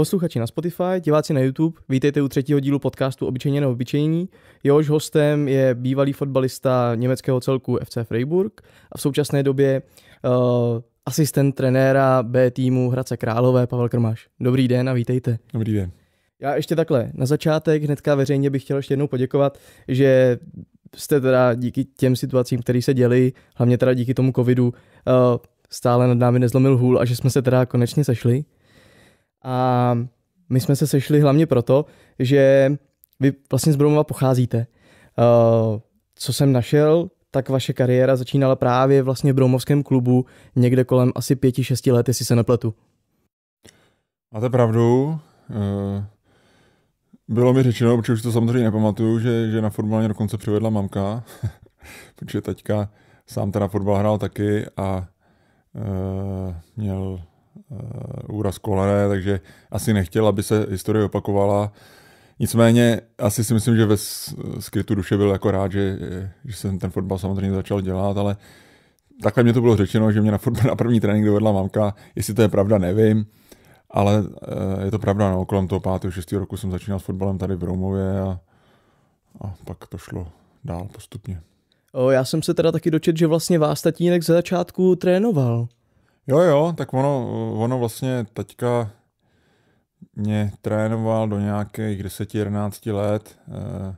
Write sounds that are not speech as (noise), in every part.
Posluchači na Spotify, diváci na YouTube, vítejte u třetího dílu podcastu Obyčejně neobyčejní. Jehož hostem je bývalý fotbalista německého celku FC Freiburg a v současné době uh, asistent trenéra B týmu Hradce Králové Pavel Krmáš. Dobrý den a vítejte. Dobrý den. Já ještě takhle, na začátek hnedka veřejně bych chtěl ještě jednou poděkovat, že jste teda díky těm situacím, které se děly, hlavně teda díky tomu covidu, uh, stále nad námi nezlomil hůl a že jsme se teda konečně sešli. A my jsme se sešli hlavně proto, že vy vlastně z Broumova pocházíte. Eh, co jsem našel, tak vaše kariéra začínala právě vlastně v Broumovském klubu někde kolem asi pěti, šesti let, jestli se nepletu. Máte pravdu. Eh, bylo mi řečeno, protože už to samozřejmě nepamatuju, že, že na fotbal mě dokonce přivedla mamka, (laughs) protože teďka sám teda fotbal hrál taky a eh, měl Eh, úraz kolene, takže asi nechtěl, aby se historie opakovala. Nicméně asi si myslím, že ve skrytu duše byl jako rád, že, že jsem ten fotbal samozřejmě začal dělat, ale takhle mě to bylo řečeno, že mě na, fotbal, na první trénink dovedla mamka, jestli to je pravda, nevím, ale eh, je to pravda, no, kolem toho 5. 6. roku jsem začínal s fotbalem tady v Roumově a, a pak to šlo dál postupně. O, já jsem se teda taky dočet, že vlastně vás tatínek ze začátku trénoval. Jo, jo, tak ono, ono vlastně teďka mě trénoval do nějakých 10-11 let. Eh,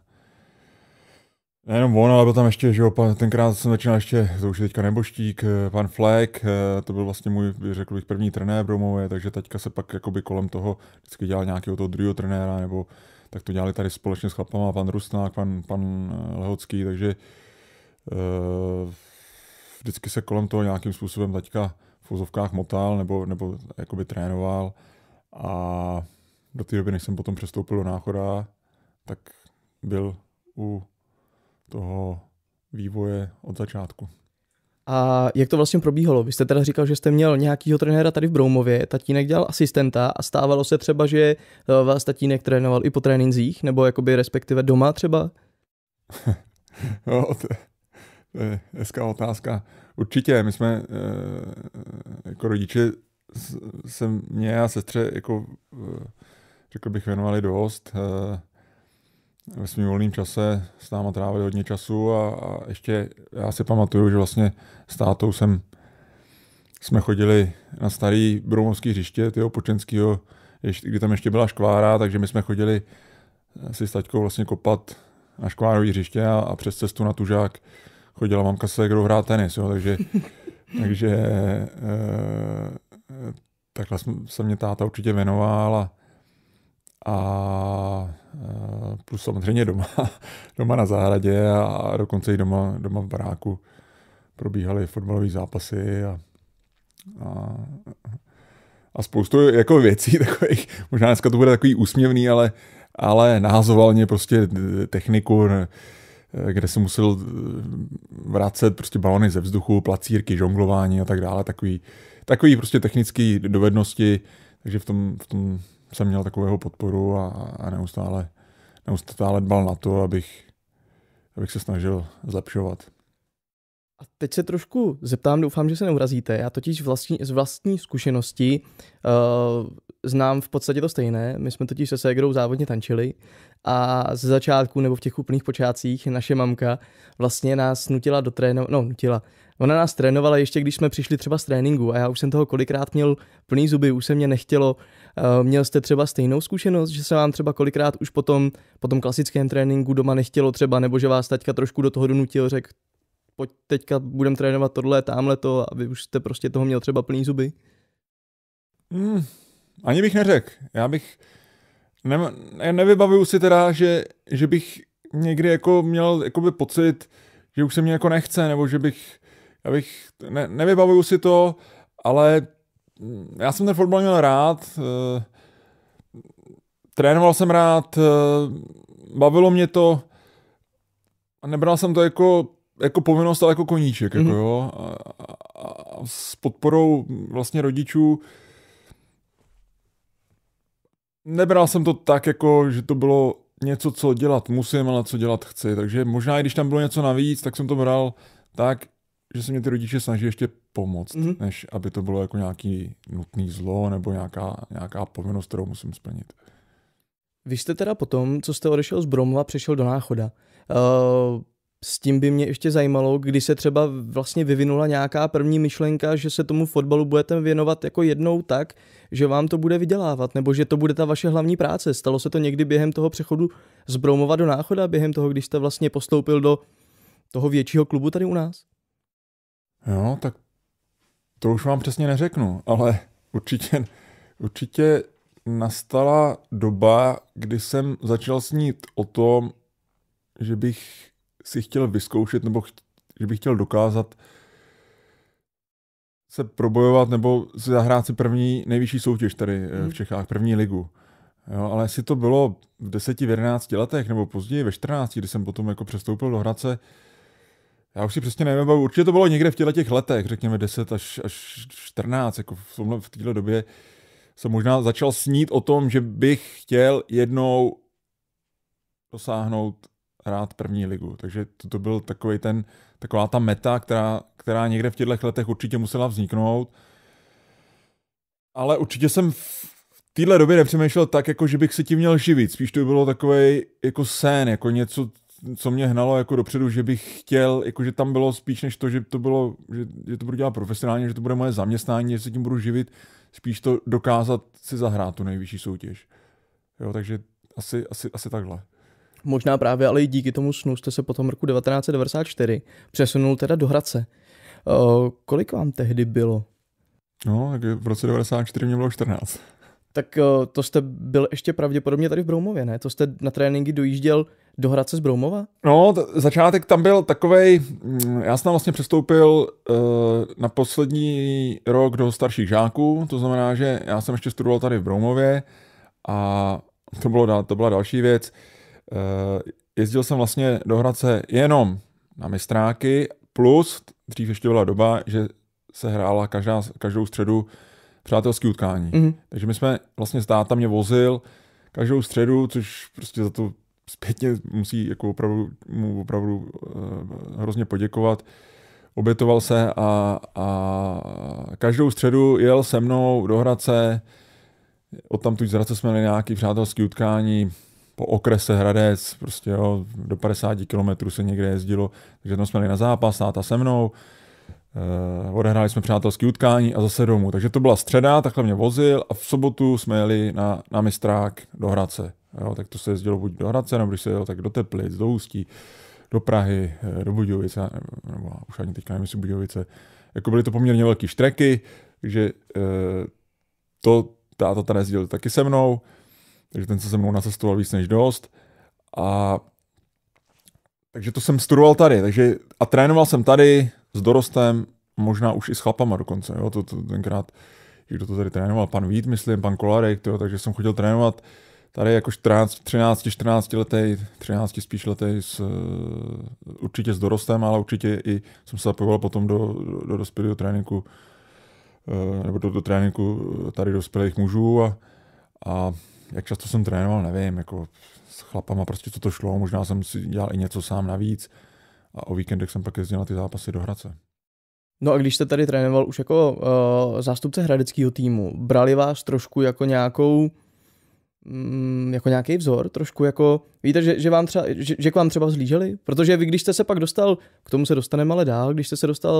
nejenom on, ale byl tam ještě, že jo, tenkrát jsem začínal ještě, to už je teďka neboštík, eh, pan Fleck, eh, to byl vlastně můj, řekl bych, první trenér Romově, takže teďka se pak jakoby kolem toho vždycky dělal nějakého toho druhého trenéra, nebo tak to dělali tady společně s chlapama, pan Rusnák, pan, pan Lehocký, takže vždycky se kolem toho nějakým způsobem teďka v úzovkách motal nebo, nebo jakoby trénoval a do té doby, než jsem potom přestoupil do náchoda, tak byl u toho vývoje od začátku. A jak to vlastně probíhalo? Vy jste teda říkal, že jste měl nějakýho trenéra tady v Broumově, tatínek dělal asistenta a stávalo se třeba, že eh, vás tatínek trénoval i po tréninzích, nebo jakoby respektive doma třeba? (laughs) no, je eh, hezká otázka. Určitě, my jsme eh, jako rodiče se mě a sestře jako eh, řekl bych věnovali dost. Ve svým volným čase s náma trávili hodně času a, a ještě já si pamatuju, že vlastně s tátou jsem, jsme chodili na starý broumovský hřiště, tyho počenského, kdy tam ještě byla škvára, takže my jsme chodili si s taťkou vlastně kopat na škvárový hřiště a, a přes cestu na tužák chodila mamka se kterou hrát tenis, jo, takže, (laughs) takže e, takhle se mě táta určitě věnoval a, a eh, plus samozřejmě doma, (laughs) doma na zahradě a, a dokonce i doma, doma v baráku probíhaly fotbalové zápasy a, a, a spoustu jako věcí (laughs) takových, možná dneska to bude takový úsměvný, ale, ale mě prostě techniku, Eh, kde se musel eh, vracet prostě balony ze vzduchu, placírky, žonglování a tak dále, takový, takový prostě technické dovednosti, takže v tom, v tom jsem měl takového podporu a, a neustále, neustále dbal na to, abych, abych se snažil zlepšovat. A teď se trošku zeptám, doufám, že se neurazíte. Já totiž vlastní, z vlastní zkušenosti uh, znám v podstatě to stejné. My jsme totiž se Segrou závodně tančili a ze začátku nebo v těch úplných počátcích naše mamka vlastně nás nutila do trénu, no nutila. Ona nás trénovala ještě, když jsme přišli třeba z tréninku a já už jsem toho kolikrát měl plný zuby, už se mě nechtělo. Eh, měl jste třeba stejnou zkušenost, že se vám třeba kolikrát už potom, po tom klasickém tréninku doma nechtělo třeba, nebo že vás taťka trošku do toho donutil, řekl, pojď teďka budem trénovat tohle, tamhle to, vy už jste prostě toho měl třeba plný zuby? Hmm, ani bych neřekl. Já bych, ne, nevybavuju si teda, že, že bych někdy jako měl jakoby pocit, že už se mě jako nechce, nebo že bych, já bych ne, nevybavuju si to, ale já jsem ten fotbal měl rád, e, trénoval jsem rád, e, bavilo mě to, a nebral jsem to jako, jako povinnost, ale jako koníček, mm-hmm. jako mhm. jo, a, a, a s podporou vlastně rodičů, e, nebral jsem to tak, jako, že to bylo něco, co dělat musím, ale co dělat chci. Takže možná, i když tam bylo něco navíc, tak jsem to bral tak, že se mě ty rodiče snaží ještě pomoct, mm-hmm. než aby to bylo jako nějaký nutný zlo nebo nějaká, nějaká povinnost, kterou musím splnit. Vy jste teda potom, co jste odešel z Bromova, přešel do Náchoda. Uh, s tím by mě ještě zajímalo, kdy se třeba vlastně vyvinula nějaká první myšlenka, že se tomu fotbalu budete věnovat jako jednou tak, že vám to bude vydělávat, nebo že to bude ta vaše hlavní práce. Stalo se to někdy během toho přechodu z Broumova do Náchoda, během toho, když jste vlastně postoupil do toho většího klubu tady u nás? No, tak to už vám přesně neřeknu, ale (laughs) určitě, určitě nastala doba, kdy jsem začal snít o tom, že bych si chtěl vyzkoušet nebo ch- že bych chtěl dokázat, se probojovat nebo zahrát si první nejvyšší soutěž tady hmm. v mhm. Čechách, první ligu. Jo, ale jestli to bylo v 10, v 11 letech nebo později ve 14, kdy jsem potom jako přestoupil do Hradce, já už si přesně nevím, určitě to bylo někde v těchto těch letech, řekněme 10 až, až 14, jako v, tomhle, v této době jsem možná začal snít o tom, že bych chtěl jednou dosáhnout rád první ligu. Takže to, to byl takový ten, taková ta meta, která, která někde v těchto letech určitě musela vzniknout. Ale určitě jsem v téhle době nepřemýšlel tak, jako že bych se tím měl živit. Spíš to bylo takový jako sen, jako něco, co mě hnalo jako dopředu, že bych chtěl, jako že tam bylo spíš než to, že to bylo, že, že to budu dělat profesionálně, že to bude moje zaměstnání, že se tím budu živit, spíš to dokázat si zahrát tu nejvyšší soutěž. Jo, takže asi, asi, asi takhle. Možná právě ale i díky tomu snu jste se potom roku 1994 přesunul teda do Hradce kolik vám tehdy bylo? No, tak v roce 94 mě bylo 14. Tak to jste byl ještě pravděpodobně tady v Broumově, ne? To jste na tréninky dojížděl do Hradce z Broumova? No, t- začátek tam byl takovej, mm, já jsem tam vlastně přestoupil uh, na poslední rok do starších žáků, to znamená, že já jsem ještě studoval tady v Broumově a to, bylo, to byla další věc. Uh, jezdil jsem vlastně do Hradce jenom na mistráky Plus, dřív ještě byla doba, že se hrála každá, každou středu přátelský utkání. Mm-hmm. Takže my jsme vlastně s táta mě vozil každou středu, což prostě za to zpětně musí jako opravdu, mu opravdu uh, hrozně poděkovat. Obětoval se a, a každou středu jel se mnou do Hradce, odtamtud z Hradce jsme měli nějaké přátelské utkání, po okrese Hradec, prostě jo, do 50 kilometrů se někde jezdilo, takže tam jsme jeli na zápas, táta se mnou, eh, odehráli jsme přátelské utkání a zase domů. Takže to byla středa, takhle mě vozil a v sobotu jsme jeli na, na mistrák do Hradce. Jo, tak to se jezdilo buď do Hradce, nebo když se jel, tak do Teplic, do Ústí, do Prahy, eh, do Budějovice, nebo, nebo už ani teďka nevím, jestli Budějovice. Jako byly to poměrně velký štreky, takže eh, to táto tady jezdil taky se mnou takže ten se se mnou nacestoval víc než dost. A takže to jsem studoval tady, takže a trénoval jsem tady s dorostem, možná už i s chlapama dokonce, jo, to, to tenkrát, kdo to tady trénoval, pan Vít, myslím, pan Kolarek, jo, takže jsem chodil trénovat tady jako 14, 13, 14 letý, 13 spíš letý, s, určitě s dorostem, ale určitě i jsem se zapojoval potom do, do, do dospělého tréninku, eh, nebo do, do tréninku tady dospělých mužů a, a jak často jsem trénoval, nevím, jako s chlapama prostě to to šlo, možná jsem si dělal i něco sám navíc a o víkendech jsem pak jezdil na ty zápasy do Hradce. No a když jste tady trénoval už jako uh, zástupce hradeckého týmu, brali vás trošku jako nějakou mm, jako nějaký vzor, trošku jako, víte, že, že, vám třeba, že, že k vám třeba zlíželi? Protože vy, když jste se pak dostal, k tomu se dostaneme ale dál, když jste se dostal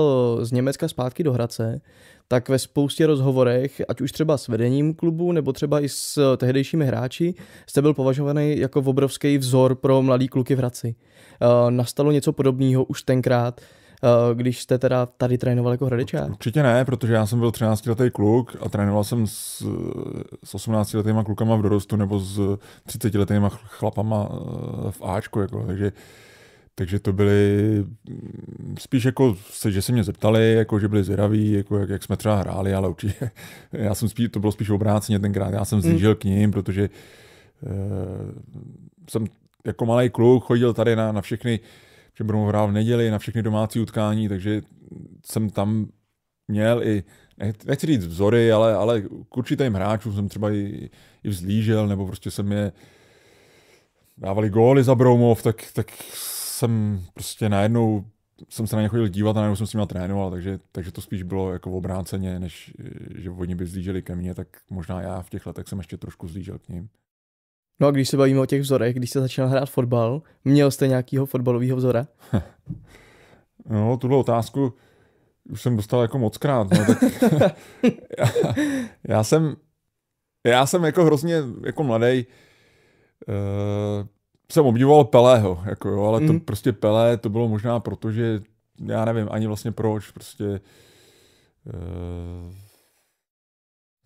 z Německa zpátky do Hradce, tak ve spoustě rozhovorech, ať už třeba s vedením klubu nebo třeba i s tehdejšími hráči, jste byl považovaný jako obrovský vzor pro mladý kluky v Hradci. Eh, nastalo něco podobného už tenkrát, eh, když jste teda tady trénoval jako hradečák? Určitě ne, protože já jsem byl 13 letý kluk a trénoval jsem s, s 18 letýma klukama v dorostu nebo s 30 letýma chlapama eh, v Ačku, jako, takže uh, takže to byly mm, spíš jako, že se mě zeptali, jako, že byli zvědaví, jako, jak, jak, jsme třeba hráli, ale určitě (laughs) já jsem spíš, to bylo spíš obráceně tenkrát, já jsem hmm. zlížil mm. k ním, protože uh, jsem jako malý kluk chodil tady na, na všechny, že budou hrát v neděli, na všechny domácí utkání, takže jsem tam měl i, nechci říct vzory, ale, ale k určitým hráčům jsem třeba i, i vzlížel, nebo prostě jsem je dávali góly za Broumov, tak, tak jsem prostě najednou jsem se na ně chodil dívat a najednou jsem s nimi trénoval, takže, takže to spíš bylo jako v obráceně, než že oni by zlíželi ke mně, tak možná já v těch letech jsem ještě trošku zlížel k ním. No a když se bavíme o těch vzorech, když jste začal hrát fotbal, měl jste nějakého fotbalového vzora? (laughs) no, tuhle otázku už jsem dostal jako moc krát. No, tak (laughs) já, já, jsem, já jsem jako hrozně jako mladý uh, eh, jsem obdivoval Pelého, jako jo, ale mm. to mhm. prostě Pelé, to bylo možná proto, že já nevím ani vlastně proč, prostě uh,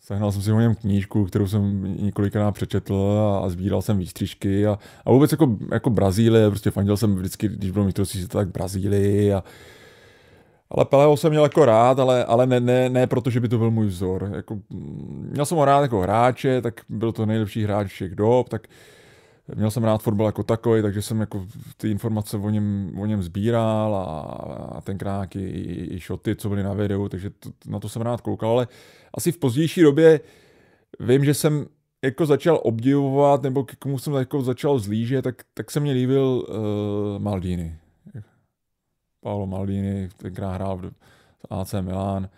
sehnal jsem si o něm knížku, kterou jsem několikrát přečetl a, a sbíral jsem výstřižky a, a vůbec jako, jako Brazílie, prostě fandil jsem vždycky, když bylo mistrovství to tak Brazílii a ale Pelého jsem měl jako rád, ale, ale ne, ne, ne proto, že by to byl můj vzor. Jako, mm, měl jsem ho rád jako hráče, tak byl to nejlepší hráč všech dob, tak uh, měl jsem rád fotbal jako takový, takže jsem jako ty informace o něm, o něm sbíral a, a tenkrát i, i, i šoty, co byly na videu, takže to, na to jsem rád koukal, ale asi v pozdější době vím, že jsem jako začal obdivovat, nebo k komu jsem jako začal zlížet, tak, tak se mě líbil uh, Maldini. Paolo Maldini, tenkrát hrál v AC Milan,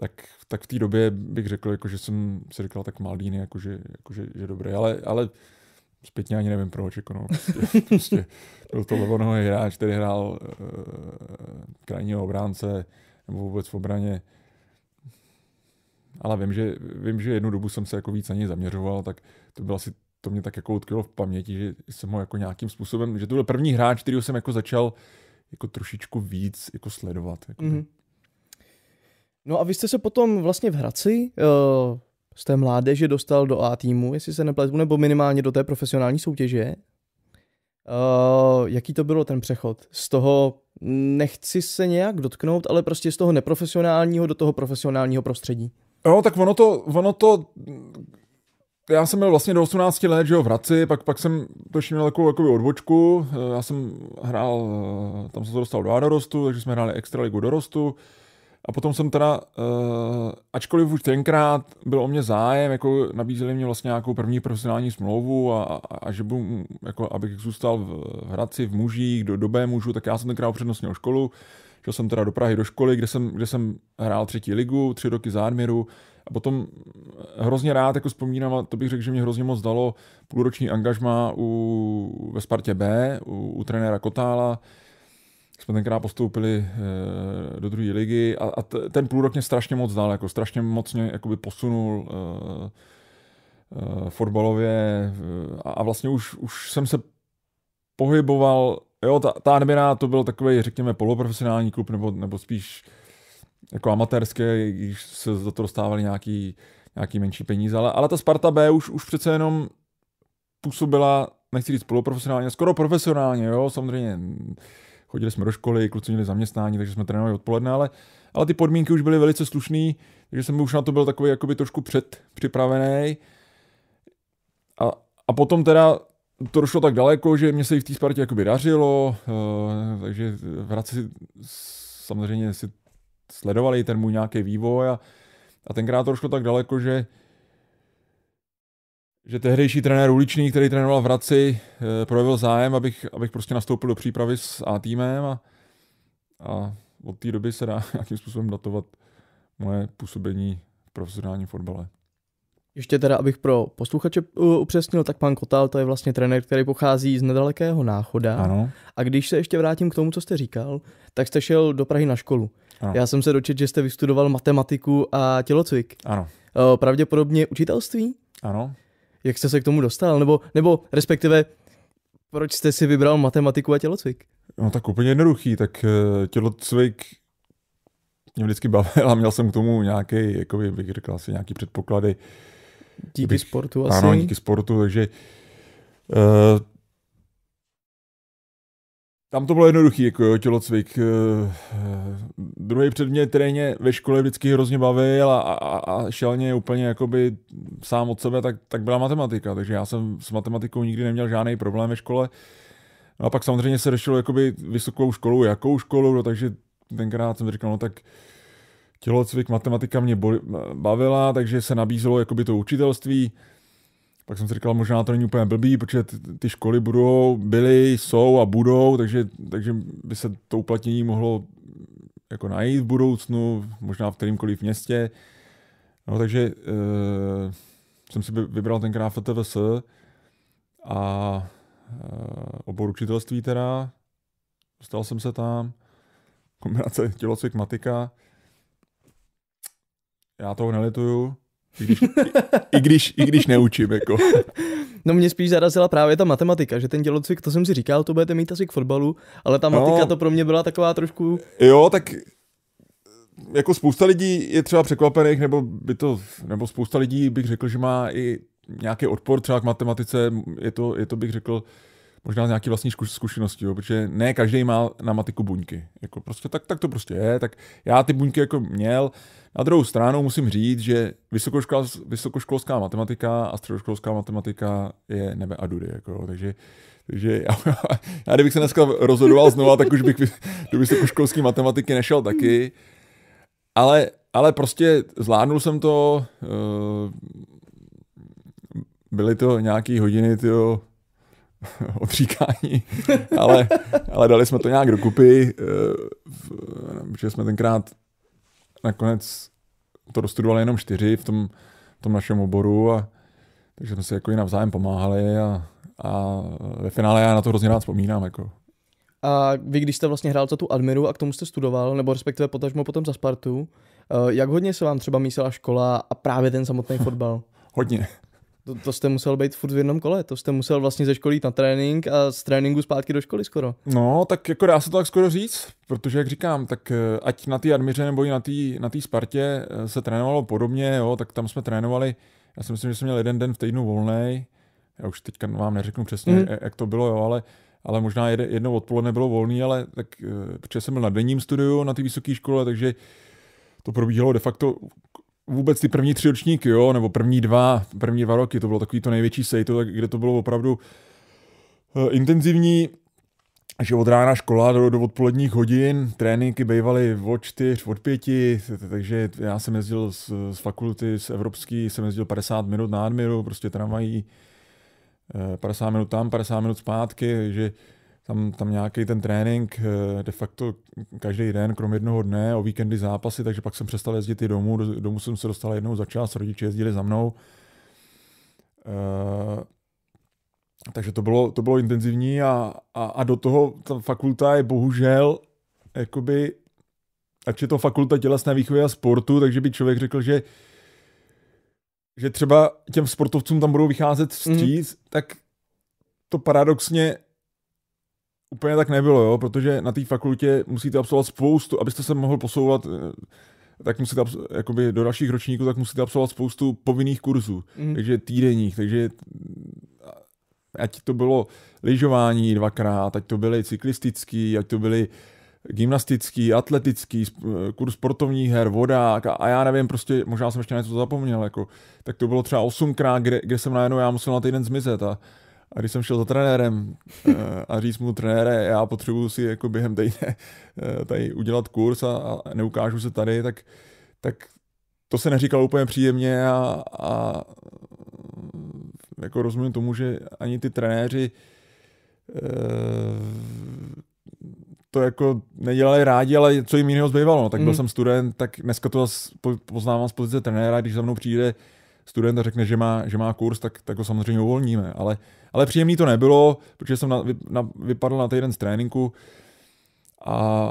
tak, tak v té době bych řekl, jako, že jsem si říkal tak Maldini, jako, že, jako, že, že dobré, ale, ale Zpětně ani nevím proč, jako no, prostě, (laughs) prostě byl to levonohý hráč, který hrál uh, krajního obránce nebo vůbec v obraně. Ale vím že, vím, že jednu dobu jsem se jako víc na něj zaměřoval, tak to bylo asi to mě tak jako utkvělo v paměti, že jsem ho jako nějakým způsobem, že to byl první hráč, který jsem jako začal jako trošičku víc jako sledovat. Jako mm-hmm. No a vy jste se potom vlastně v Hradci uh, z té mládeže dostal do A týmu, jestli se nepletu, nebo minimálně do té profesionální soutěže. Uh, jaký to bylo ten přechod? Z toho nechci se nějak dotknout, ale prostě z toho neprofesionálního do toho profesionálního prostředí. Jo, tak ono to, ono to já jsem byl vlastně do 18 let, že jo, v Hradci, pak, pak jsem to ještě měl takovou, takovou odbočku, eh, já jsem hrál, eh, tam jsem se dostal do A dorostu, takže jsme hráli extraligu dorostu, a potom jsem teda, uh, ačkoliv už tenkrát byl o mě zájem, jako nabízeli mě vlastně nějakou první profesionální smlouvu a, a, a že budu, jako, abych zůstal v, v Hradci, v mužích, do dobé mužů, tak já jsem tenkrát upřednostnil školu. Šel jsem teda do Prahy do školy, kde jsem, kde jsem hrál třetí ligu, tři roky za A potom eh, hrozně rád jako vzpomínám, a to bych řekl, že mě hrozně moc dalo půlroční angažma u, ve Spartě B, u, u trenéra Kotála, jsme tenkrát postoupili e, do druhé ligy a, a t, ten rok mě strašně moc dal, jako strašně moc mě jakoby posunul e, e, fotbalově a, a vlastně už, už jsem se pohyboval, jo, ta, ta Admira to byl takový, řekněme, poloprofesionální klub, nebo, nebo spíš jako amatérské, když se za to dostávali nějaký, nějaký menší peníze, ale, ale ta Sparta B už, už přece jenom působila, nechci říct poloprofesionálně, skoro profesionálně, jo, samozřejmě chodili jsme do školy, kluci měli zaměstnání, takže jsme trénovali odpoledne, ale, ale ty podmínky už byly velice slušné, takže jsem už na to byl takový jakoby trošku předpřipravený. A, a potom teda to došlo tak daleko, že mě se i v té Spartě jakoby dařilo, uh, takže vraci samozřejmě si sledovali ten můj nějaký vývoj a, a tenkrát to došlo tak daleko, že že tehdejší trenér uliční, který trénoval v Hradci, eh, projevil zájem, abych, abych prostě nastoupil do přípravy s A týmem a, a od té doby se dá (laughs) nějakým způsobem datovat moje působení v profesionálním fotbale. Ještě teda, abych pro posluchače eh, upřesnil, tak pan Kotal to je vlastně trenér, který pochází z nedalekého náchoda. Ano. A když se ještě vrátím k tomu, co jste říkal, tak jste šel do Prahy na školu. Ano. Já jsem se dočetl, že jste vystudoval matematiku a tělocvik. Ano. Eh, pravděpodobně učitelství? Ano jak jste se k tomu dostal, nebo, nebo respektive, proč jste si vybral matematiku a tělocvik? No tak úplně jednoduchý, tak eh, tělocvik mě vždycky bavil a měl jsem k tomu nějaký, jako bych řekl asi nějaký předpoklady. Díky bych, sportu asi. Ano, díky sportu, takže uh, tam to bylo jednoduché, jako jo, tělocvik. Eh, eh, druhý předmět, který mě ve škole vždycky hrozně bavil a, a, a šel mě úplně jakoby sám od sebe, tak, tak byla matematika. Takže já jsem s matematikou nikdy neměl žádný problém ve škole. No a pak samozřejmě se řešilo jakoby vysokou školu, jakou školu, no, takže tenkrát jsem říkal, no tak tělocvik, matematika mě bavila, takže se nabízelo jakoby to učitelství. Pak jsem si říkal, možná to není úplně blbý, protože ty školy budou, byly, jsou a budou, takže, takže by se to uplatnění mohlo jako najít v budoucnu, možná v kterémkoliv městě. No takže e, jsem si vybral tenkrát FTVS a e, obor učitelství teda, dostal jsem se tam, kombinace tělocvik, matika, já toho nelituju, i když, i, když, i když neučím, jako. No mě spíš zarazila právě ta matematika, že ten tělocvik, to jsem si říkal, to budete mít asi k fotbalu, ale ta matika no, to pro mě byla taková trošku... Jo, tak jako spousta lidí je třeba překvapených, nebo, by to, nebo spousta lidí bych řekl, že má i nějaký odpor třeba k matematice, je to, je to bych řekl, možná z nějaký vlastní zkušenosti, jo, protože ne každý má na matiku buňky. Jako prostě tak, tak to prostě je, tak já ty buňky jako měl. Na druhou stranu musím říct, že vysokoškolská, vysokoškolská matematika a středoškolská matematika je nebe a dudy, jako, takže takže já, já, kdybych se dneska rozhodoval znova, tak už bych do vysokoškolské matematiky nešel taky. Ale, ale prostě zvládnul jsem to, eh, byly to nějaké hodiny tyjo, (laughs) odříkání, ale, ale dali jsme to nějak dokupy, protože eh, jsme tenkrát nakonec to dostudovali jenom čtyři v tom, v tom našem oboru, a, takže jsme si jako i navzájem pomáhali a, a ve finále já na to hrozně rád vzpomínám. Jako. A vy, když jste vlastně hrál za tu Admiru a k tomu jste studoval, nebo respektive potažmo potom za Spartu, eh, jak hodně se vám třeba mísela škola a právě ten samotný fotbal? (laughs) hodně. To, to jste musel být furt v jednom kole, to jste musel vlastně ze školy jít na trénink a z tréninku zpátky do školy skoro. No, tak jako dá se to tak skoro říct, protože jak říkám, tak eh, ať na té Admiře nebo i na té na Spartě eh, se trénovalo podobně, jo, tak tam jsme trénovali, já si myslím, že jsem měl jeden den v týdnu volný, já už teďka vám neřeknu přesně, mm. jak to bylo, jo, ale ale možná jedno odpoledne bylo volný, ale tak, eh, protože jsem byl na denním studiu na té vysoké škole, takže to probíhalo de facto vůbec ty první tři ročníky, jo, nebo první dva, první dva roky, to bylo takový to největší sejto, kde to bylo opravdu eh, intenzivní, že od rána škola do, do odpoledních hodin, tréninky bývaly od čtyř, od pěti, takže já jsem jezdil z, z fakulty, z evropský, jsem jezdil 50 minut na Admiru, prostě tramvají, 50 eh, minut tam, 50 minut zpátky, takže tam, tam nějaký ten trénink eh, de facto každý den, krom jednoho dne, o víkendy zápasy, takže pak jsem přestal jezdit i domů, domů jsem se dostal jednou za čas, rodiče jezdili za mnou. Eh, takže to bylo, to bylo intenzivní a, a, a do toho ta fakulta je bohužel jakoby, ač je to fakulta tělesné výchovy a sportu, takže by člověk řekl, že že třeba těm sportovcům tam budou vycházet vstříc, mm. tak to paradoxně úplně tak nebylo, jo, protože na té fakultě musíte absolvovat spoustu, abyste se mohl posouvat eh, tak musíte jakoby do dalších ročníků, tak musíte absolvovat spoustu povinných kurzů, mm. takže týdenních, takže eh, ať to bylo lyžování dvakrát, ať to byly cyklistický, ať to byly gymnastický, atletický, eh, kurz sportovních her, vodák a, a já nevím, prostě možná jsem ještě něco zapomněl, jako, tak to bylo třeba osmkrát, kde, kde jsem najednou já musel na týden zmizet a, a když jsem šel za trenérem eh, a říct mu, trenére, já potřebuji si jako během týdne eh, tady udělat kurz a, neukážu se tady, tak, tak to se neříkalo úplně příjemně a, a jako rozumím tomu, že ani ty trenéři eh, to jako nedělali rádi, ale co jim jiného zbývalo. No, tak byl mm. jsem student, tak dneska to poznávám z pozice trenéra, když za mnou přijde uh, student řekne, že má, že má kurz, tak, tak ho samozřejmě uvolníme. Ale, ale příjemný to nebylo, protože jsem na, na, vypadl na týden z tréninku a,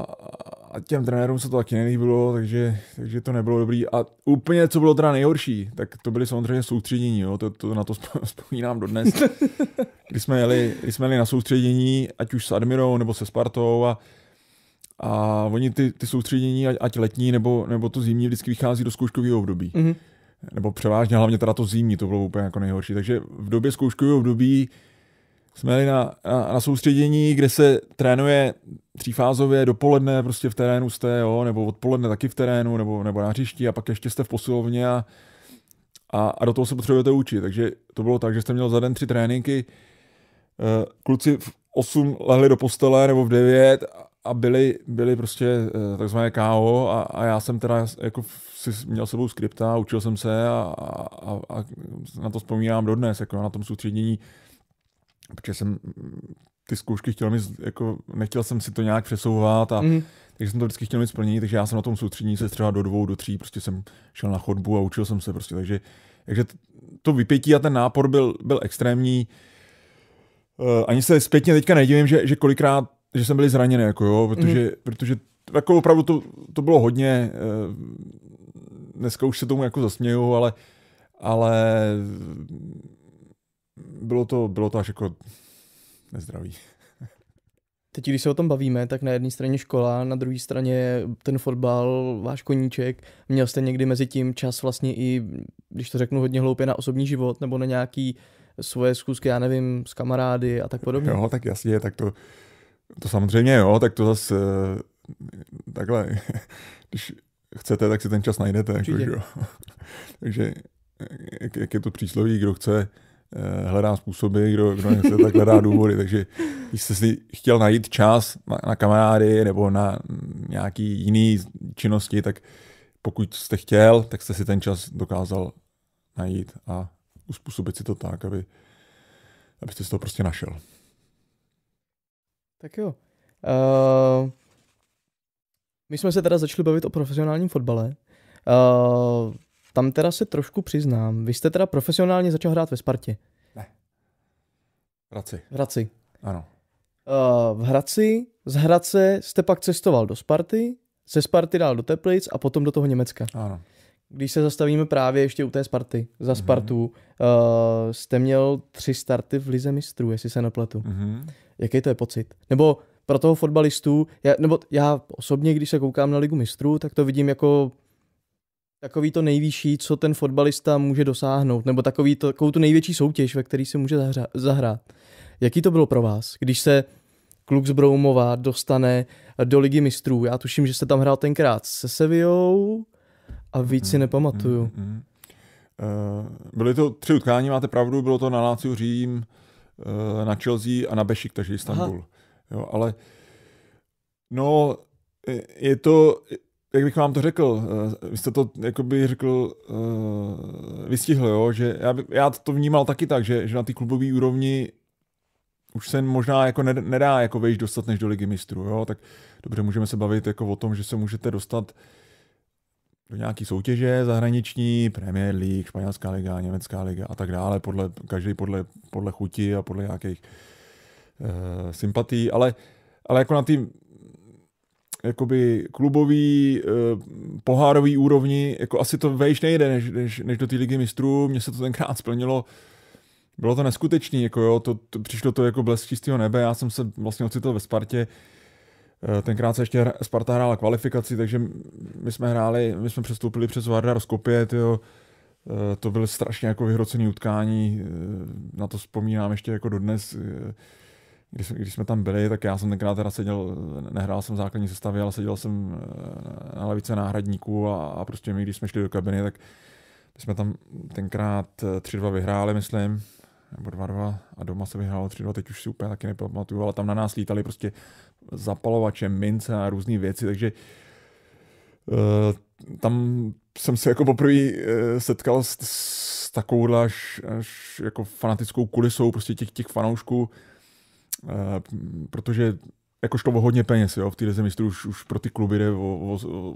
a těm trenérům se to taky nelíbilo, takže, takže to nebylo dobrý. A úplně, co bylo teda nejhorší, tak to byly samozřejmě soustředění, jo? To, to, na to (laughs) vzpomínám dodnes. (laughs) Když jsme, jeli, když jsme jeli na soustředění, ať už s Admirou nebo se Spartou a, a oni ty, ty soustředění, ať letní nebo, nebo to zimní, vždycky vychází do zkouškového období. Mm-hmm nebo převážně hlavně teda to zimní, to bylo úplně jako nejhorší. Takže v době zkouškového období jsme jeli na, na, na soustředění, kde se trénuje třífázově, dopoledne prostě v terénu jste, jo, nebo odpoledne taky v terénu, nebo, nebo na hřišti a pak ještě jste v posilovně a, a, a do toho se potřebujete učit. Takže to bylo tak, že jste měl za den tři tréninky, eh, kluci v 8 lehli do postele nebo v 9 a byli, byli prostě eh, takzvané KO a, a já jsem teda jako si měl sebou skripta, učil jsem se a, a, a na to vzpomínám dodnes, jako na tom soustředění, protože jsem mm, ty zkoušky chtěl mít, jako nechtěl jsem si to nějak přesouvat a mm. takže jsem to vždycky chtěl mít splnění, takže já jsem na tom soustředění se třeba do dvou, do tří, prostě jsem šel na chodbu a učil jsem se prostě, takže, takže to vypětí a ten nápor byl, byl extrémní, eh, ani se zpětně teďka nedivím, že, že kolikrát že jsem byli zraněný, jako jo, protože, mm protože jako opravdu to, to bylo hodně, eh, dneska už se tomu jako zasměju, ale, ale bylo to, bylo to až jako nezdravý. Teď, když se o tom bavíme, tak na jedné straně škola, na druhé straně ten fotbal, váš koníček. Měl jste někdy mezi tím čas vlastně i, když to řeknu hodně hloupě, na osobní život nebo na nějaký svoje zkusky, já nevím, s kamarády a tak podobně? Jo, tak jasně, tak to, to samozřejmě jo, tak to zase eh, takhle, (laughs) když chcete, tak si ten čas najdete. Jako, Určitě. Jako, jo. (laughs) Takže jak, jak je to přísloví, kdo chce, eh, hledá způsoby, kdo, kdo nechce, tak hledá důvody. (laughs) Takže když jste si chtěl najít čas na, na kamarády nebo na nějaký jiný činnosti, tak pokud jste chtěl, tak jste si ten čas dokázal najít a uspůsobit si to tak, aby, abyste si to prostě našel. Tak jo. Uh, my jsme se teda začali bavit o profesionálním fotbale. Uh, tam teda se trošku přiznám. Vy jste teda profesionálně začal hrát ve Spartě. Ne. Hradci. Hradci. Ano. Uh, v Hradci, z Hradce jste pak cestoval do Sparty, ze Sparty dál do Teplic a potom do toho Německa. Ano když se zastavíme právě ještě u té Sparty, za mhm. Spartu, mm-hmm. uh, jste měl tři starty v Lize mistrů, jestli se nepletu. Mm-hmm. Jaký to je pocit? Nebo pro toho fotbalistu, já, nebo já osobně, když se koukám na Ligu mistrů, tak to vidím jako takový to nejvyšší, co ten fotbalista může dosáhnout, nebo takový to, takovou tu největší soutěž, ve který se může zahra- zahrát. Jaký to bylo pro vás, když se kluk z Broumova dostane do Ligy mistrů? Já tuším, že jste tam hrál tenkrát se Sevillou, a víc si mm, nepamatuju. Mm, mm, mm. Eh, Byly to tři utkání, máte pravdu, bylo to na Láciu Řím, eh, na Chelsea a na Bešik, takže Istanbul. Jo, ale no, je to, jak bych vám to řekl, eh, vy jste to jakoby řekl, vystihl, jo, že já, já to vnímal taky tak, že, že na té klubové úrovni už se možná jako nedá jako vejš dostat než do ligy mistrů, jo, tak dobře, můžeme se bavit jako o tom, že se můžete dostat uh, do nějaký soutěže zahraniční, Premier League, španělská liga, německá liga a tak dále, podle, každý podle, podle chuti a podle nějakých e, sympatí, ale, ale jako na tým jakoby klubový, e, pohárový úrovni, jako asi to vejš nejde, než, než, než do té ligy mistrů, mně se to tenkrát splnilo, bylo to neskutečný, jako jo, to, to, přišlo to jako blesk čistého nebe, já jsem se vlastně ocitl ve Spartě, Eh, tenkrát se ještě Sparta hrála kvalifikaci, takže my jsme hráli, my jsme přestoupili přes Vardar Skopje, tyjo. Eh, to byly strašně jako vyhrocený utkání, eh, na to vzpomínám ještě jako dodnes, když, když jsme tam byli, tak já jsem tenkrát teda seděl, nehrál jsem v základní sestavě, ale seděl jsem na lavice náhradníků a, a prostě my, když jsme šli do kabiny, tak my jsme tam tenkrát 3-2 vyhráli, myslím, nebo 2-2 a doma se vyhrálo 3-2, teď už si úplně taky nepamatuju, ale tam na nás lítali prostě zapalovače, mince a různé věci, takže eh, tam jsem se jako poprvé eh, setkal s, s takovouhle až, až jako fanatickou kulisou prostě těch, těch fanoušků, eh, protože jako šlo o hodně peněz, jo, v té zemi už, už pro ty kluby jde o, o,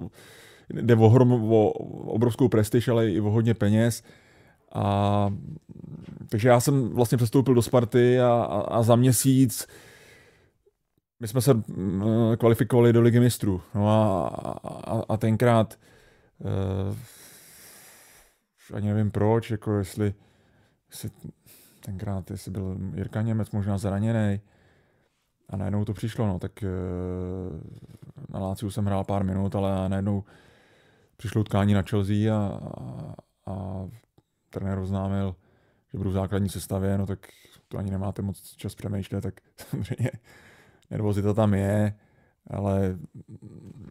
jde o, hrom, o obrovskou prestiž, ale i o hodně peněz. A, takže já jsem vlastně přestoupil do Sparty a, a, a za měsíc uh, my jsme se mm, kvalifikovali do Ligy mistrů. No a, a, a tenkrát uh, ani nevím proč, jako jestli, jestli tenkrát, jestli byl Jirka Němec možná zraněný. A najednou to přišlo, no tak uh, na Láciu jsem hrál pár minut, ale najednou přišlo utkání na Chelsea a, a, a trenér oznámil, že budu v základní sestavě, no tak to ani nemáte moc čas přemýšlet, tak (laughs) samozřejmě nervozita tam je, ale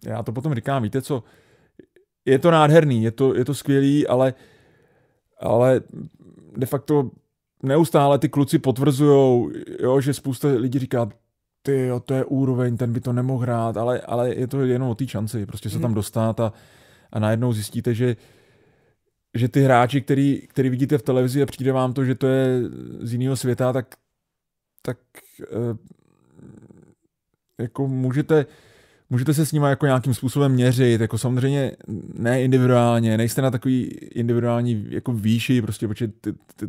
já to potom říkám, víte co, je to nádherný, je to, je to skvělý, ale, ale de facto neustále ty kluci jo, že spousta lidí říká, ty jo, to je úroveň, ten by to nemohl hrát, ale, ale je to jenom o té šanci, prostě se tam mhm. dostat a, a najednou zjistíte, že že ty hráči, který, který vidíte v televizi a přijde vám to, že to je z jiného světa, tak, tak eh, jako můžete, můžete se s nima jako nějakým způsobem měřit, jako samozřejmě ne individuálně, nejste na takový individuální jako výši, prostě protože ty, ty,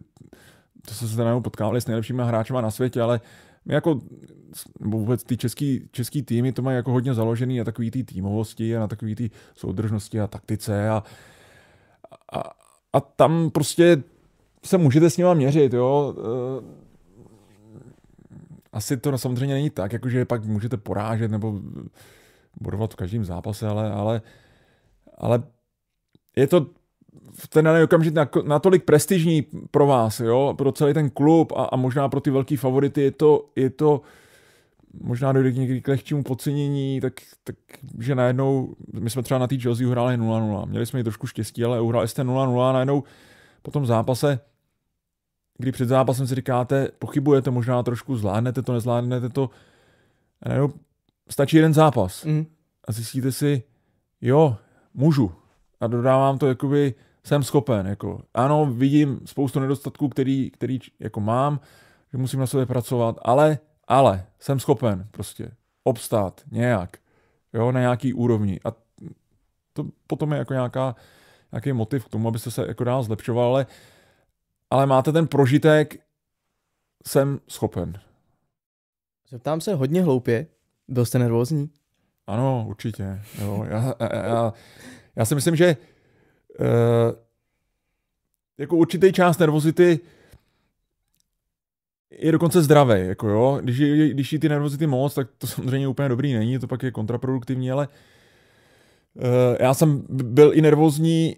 to se najednou potkávali s nejlepšími hráči na světě, ale my jako nebo vůbec ty český, český týmy to mají jako hodně založený na takový tý týmovosti a na takový tý soudržnosti a taktice a, a, a tam prostě se můžete s nima měřit, jo. E, asi to samozřejmě není tak, jakože pak můžete porážet nebo bodovat v každém zápase, ale, ale, ale je to v ten daný okamžik natolik prestižní pro vás, jo, pro celý ten klub a, a možná pro ty velký favority je to, je to možná dojde k někdy k lehčímu podcenění, tak, tak že najednou, my jsme třeba na té Chelsea uhráli 0-0, měli jsme i trošku štěstí, ale uhráli jste 0-0 a najednou po tom zápase kdy před zápasem si říkáte, pochybujete možná trošku, zvládnete to, nezvládnete to, a nebo stačí jeden zápas mm. a zjistíte si, jo, můžu a dodávám to jakoby, jsem schopen, jako, ano, vidím spoustu nedostatků, který, který jako mám, že musím na sobě pracovat, ale, ale, jsem schopen prostě obstát nějak, jo, na nějaký úrovni a to potom je jako nějaká, nějaký motiv k tomu, abyste se jako dál zlepšoval, ale uh, ale máte ten prožitek, jsem schopen. Zeptám se hodně hloupě, byl jste nervózní? Ano, určitě. Jo, já, já, já, já si myslím, že uh, jako určitý část nervozity je dokonce zdravý, jako jo. Když, když je ty nervozity moc, tak to samozřejmě úplně dobrý není, to pak je kontraproduktivní, ale uh, já jsem byl i nervózní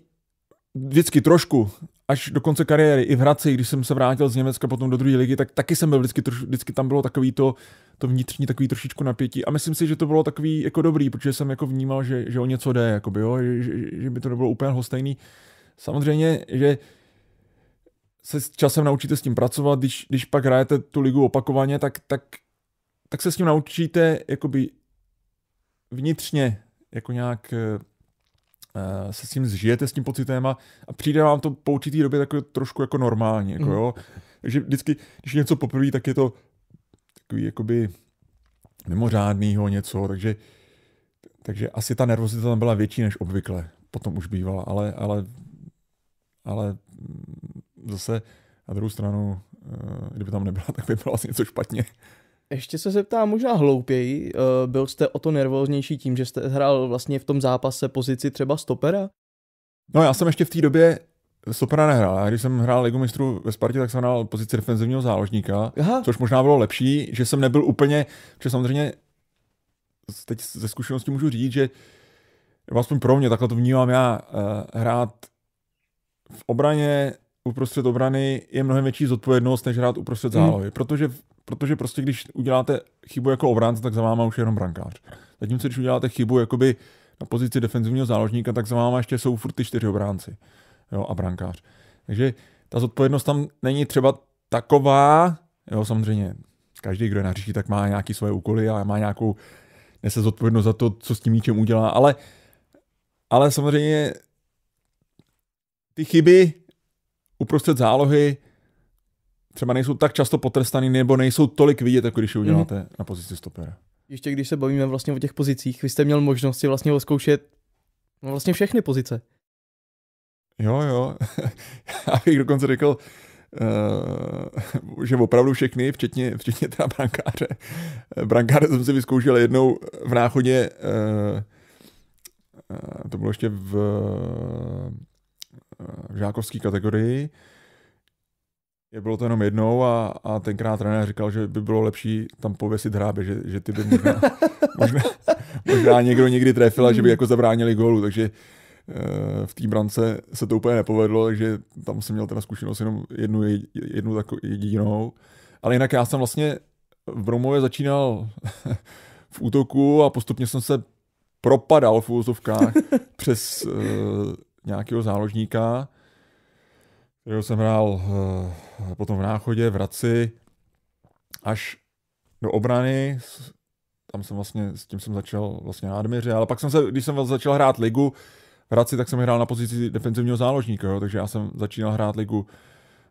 vždycky trošku až do konce kariéry, i v Hradci, když jsem se vrátil z Německa potom do druhé ligy, tak taky jsem byl vždycky, vždycky tam bylo takový to, to vnitřní takový trošičku napětí a myslím si, že to bylo takový jako dobrý, protože jsem jako vnímal, že, že o něco jde, jakoby, jo, že, že, že by to nebylo úplně hostejný. Samozřejmě, že se s časem naučíte s tím pracovat, když, když pak hrajete tu ligu opakovaně, tak, tak, tak se s tím naučíte jakoby vnitřně jako nějak eh, Eh, se s tím zžijete, s tím pocitem a, a přijde vám to po určitý době tak trošku jako normální. Jako, mm. jo. Takže vždycky, když něco poprvé, tak je to takový jakoby mimořádného něco, takže, takže asi ta nervozita tam byla větší než obvykle, potom už bývala, ale, ale, ale zase na druhou stranu, eh, kdyby tam nebyla, (laughs) tak by bylo asi něco špatně. Ještě se zeptám možná hloupěji, eh, byl jste o to nervóznější tím, že jste hrál vlastně v tom zápase pozici třeba stopera? No já jsem ještě v té době stopera nehrál. Já když jsem hrál Ligu mistrů ve Spartě, tak jsem hrál pozici defenzivního záložníka, Aha. což možná bylo lepší, že jsem nebyl úplně, že samozřejmě teď ze zkušenosti můžu říct, že aspoň pro mě, takhle to vnímám já, eh, hrát v obraně uprostřed obrany je mnohem větší zodpovědnost, než hrát uprostřed hmm. zálohy, mm. protože protože prostě když uděláte chybu jako obránce, tak za váma už je jenom brankář. Zatímco když uděláte chybu jakoby na pozici defenzivního záložníka, tak za váma ještě jsou furt ty čtyři obránci jo, a brankář. Takže ta zodpovědnost tam není třeba taková, jo, samozřejmě, každý, kdo je na říši, tak má nějaké svoje úkoly a má nějakou, nese zodpovědnost za to, co s tím míčem udělá, ale, ale samozřejmě ty chyby uprostřed zálohy třeba nejsou tak často potrestaný nebo nejsou tolik vidět, jako když je uděláte mm. na pozici stopera. Ještě když se bavíme vlastně o těch pozicích, vy jste měl možnost si vlastně zkoušet no vlastně všechny pozice. Jo, jo. (laughs) Já bych dokonce řekl, uh, že opravdu všechny, včetně, včetně teda brankáře. Eh, brankáře jsem si vyzkoušel jednou v náchodě, uh, uh, to bylo ještě v, uh, v žákovské kategorii, uh, je bylo to jenom jednou a, a tenkrát trenér říkal, že by bylo lepší tam pověsit hrábě, že, že ty by možná, (laughs) možná, možná někdo někdy trefil a že by jako zabránili gólu, takže eh, v té brance se to úplně nepovedlo, takže tam jsem měl teda zkušenost jenom jednu, jednu takovou jedinou. Ale jinak já jsem vlastně v Bromově začínal (laughs) v útoku a postupně jsem se propadal v úzovkách (laughs) přes uh, nějakého záložníka, kterého jsem hrál eh, potom v Náchodě, v Raci, až do obrany, tam jsem vlastně, s tím jsem začal vlastně na Admiře, ale pak jsem se, když jsem začal hrát ligu v Raci, tak jsem hrál na pozici defenzivního záložníka, jo, takže já jsem začínal hrát ligu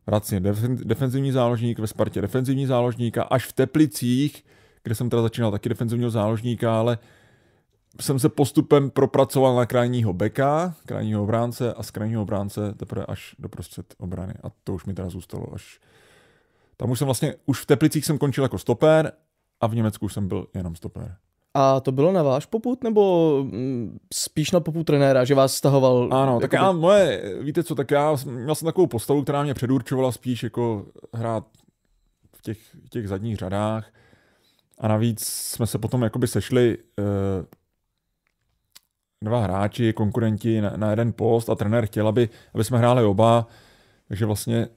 v Raci defenzivní záložník, ve Spartě defenzivní záložníka, až v Teplicích, kde jsem teda začínal taky defenzivního záložníka, ale uh, jsem se postupem propracoval na krajního beka, krajního obránce a z krajního obránce teprve až do prostřed obrany. A to už mi teda zůstalo až... Tam už jsem vlastně, už v Teplicích jsem končil jako stopér a v Německu už jsem byl jenom stopér. A to bylo na váš poput, nebo mm, spíš na poput trenéra, že vás stahoval? Ano, tak jako... já moje, víte co, tak já měl jsem takovou postavu, která mě předurčovala spíš jako hrát v těch, těch zadních řadách. A navíc jsme se potom jakoby sešli, eh, dva hráči, konkurenti na, na jeden post a trenér chtěl, aby, aby jsme hráli oba, takže vlastně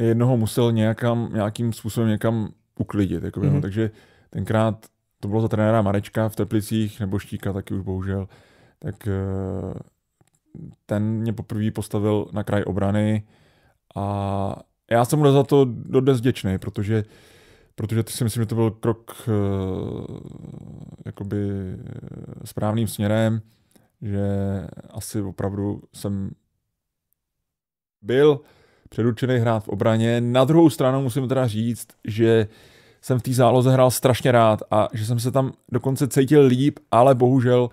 jednoho musel nějakam, nějakým způsobem někam uklidit. Jako mm-hmm. no, mhm. takže tenkrát to bylo za trenéra Marečka v Teplicích, nebo Štíka taky už bohužel, tak eh, ten mě poprvé postavil na kraj obrany a já jsem mu za to dodnes vděčný, protože protože si myslím, že to byl krok eh, jakoby eh, správným směrem že asi opravdu jsem byl předurčený hrát v obraně. Na druhou stranu musím teda říct, že jsem v té záloze hrál strašně rád a že jsem se tam dokonce cítil líp, ale bohužel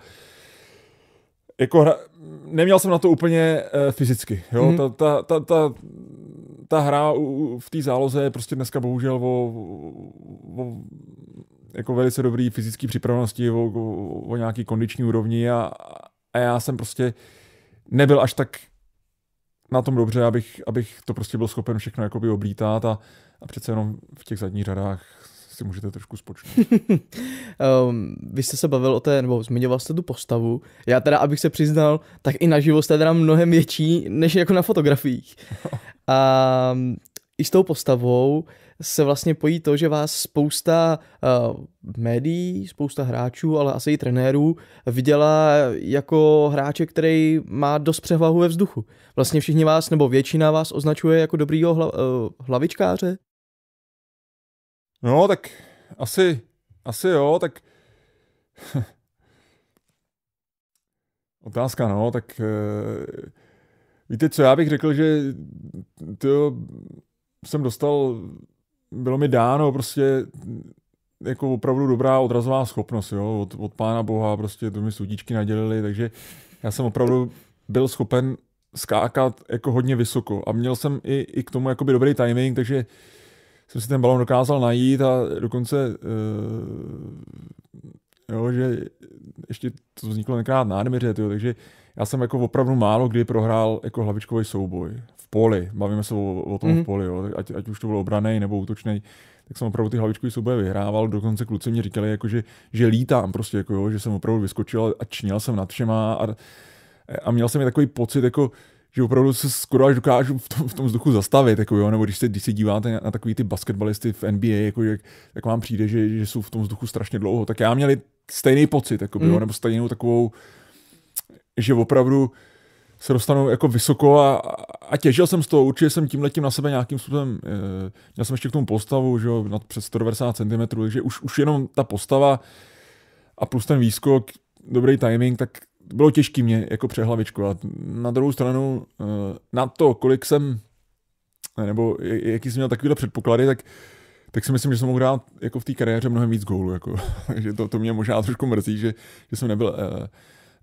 jako hra, neměl jsem na to úplně uh, fyzicky. Jo? Mm-hmm. Ta, ta, ta, ta, ta hra v té záloze je prostě dneska bohužel o, o jako velice dobrý fyzický připravenosti, o, o, o nějaký kondiční úrovni a, a já jsem prostě nebyl až tak na tom dobře, abych, abych to prostě byl schopen všechno jakoby oblítat a, a přece jenom v těch zadních řadách si můžete trošku spočnout. um, (laughs) vy jste se bavil o té, nebo zmiňoval jste tu postavu. Já teda, abych se přiznal, tak i naživo jste teda mnohem větší, než jako na fotografiích. a (laughs) ehm, i s tou postavou se vlastně pojí to, že vás spousta uh, médií, spousta hráčů, ale asi i trenérů viděla jako hráče, který má dost převahu ve vzduchu. Vlastně všichni vás, nebo většina vás označuje jako dobrýho hla, uh, hlavičkáře? No, tak asi, asi jo, tak (laughs) Otázka, no, tak uh, víte co, já bych řekl, že to jsem dostal bylo mi dáno prostě jako opravdu dobrá odrazová schopnost, jo, od, od pána boha, prostě to mi sudíčky nadělili, takže já jsem opravdu byl schopen skákat jako hodně vysoko a měl jsem i, i k tomu jakoby dobrý timing, takže jsem si ten balon dokázal najít a dokonce uh, jo, že ještě to vzniklo nekrát na Admiře, takže já jsem jako opravdu málo kdy prohrál jako hlavičkový souboj. V poli, bavíme se o, o tom mm v mhm. poli, jo. Ať, ať už to bylo obraný nebo útočný, tak jsem opravdu ty hlavičkové souboje vyhrával. Dokonce kluci mi říkali, jako, že, že lítám prostě, jako, jo, že jsem opravdu vyskočil a čněl jsem nad všema a, a měl jsem takový pocit, jako, že opravdu se skoro až dokážu v tom, v tom vzduchu zastavit, jako jo, nebo když se, když se díváte na, na takový ty basketbalisty v NBA, jako jak, jak vám přijde, že, že jsou v tom vzduchu strašně dlouho, tak já měl stejný pocit, jako mm. jo, mhm. nebo stejnou takovou že opravdu se dostanu jako vysoko a, a těžil jsem z toho, určitě jsem tím letím na sebe nějakým způsobem, e, měl jsem ještě k tomu postavu, že jo, nad přes 190 cm, takže už, už jenom ta postava a plus ten výskok, dobrý timing, tak bylo těžké mě jako přehlavičkovat. Na druhou stranu, e, na to, kolik jsem, eh, nebo jaký jsem měl takovýhle předpoklady, tak tak si myslím, že jsem mohl dát jako v té kariéře mnohem víc gólů. Jako. (laughs) Takže to, to mě možná trošku mrzí, že, že jsem nebyl E,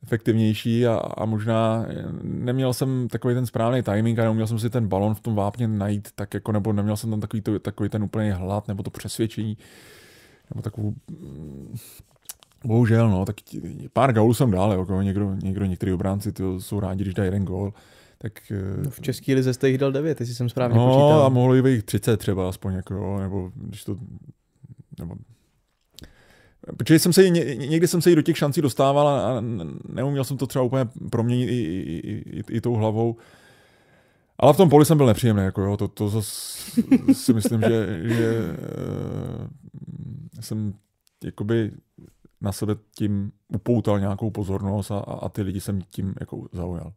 efektivnější a, a možná eh, neměl jsem takový ten správný timing a neuměl jsem si ten balon v tom vápně najít tak jako, nebo neměl jsem tam takový, to, takový ten úplný hlad nebo to přesvědčení, nebo takovou... Mm, bohužel, no, tak pár gólů jsem dál, jako někdo, někdo, některý obránci to jsou rádi, když dají jeden gól, tak... Eh, no v České lize jste jich dal devět, jestli jsem správně no, počítal. No a mohlo jich být 30 třeba aspoň, jako, nebo když to nebo Protože jsem se, někdy jsem se i do těch šancí dostával a neuměl jsem to třeba úplně proměnit i, i, i, i, tou hlavou. Ale v tom poli jsem byl nepříjemný, jako jo, to, to zase si myslím, že, že uh, jsem jakoby na sebe tím upoutal nějakou pozornost a, a, a ty lidi jsem tím jako zaujal.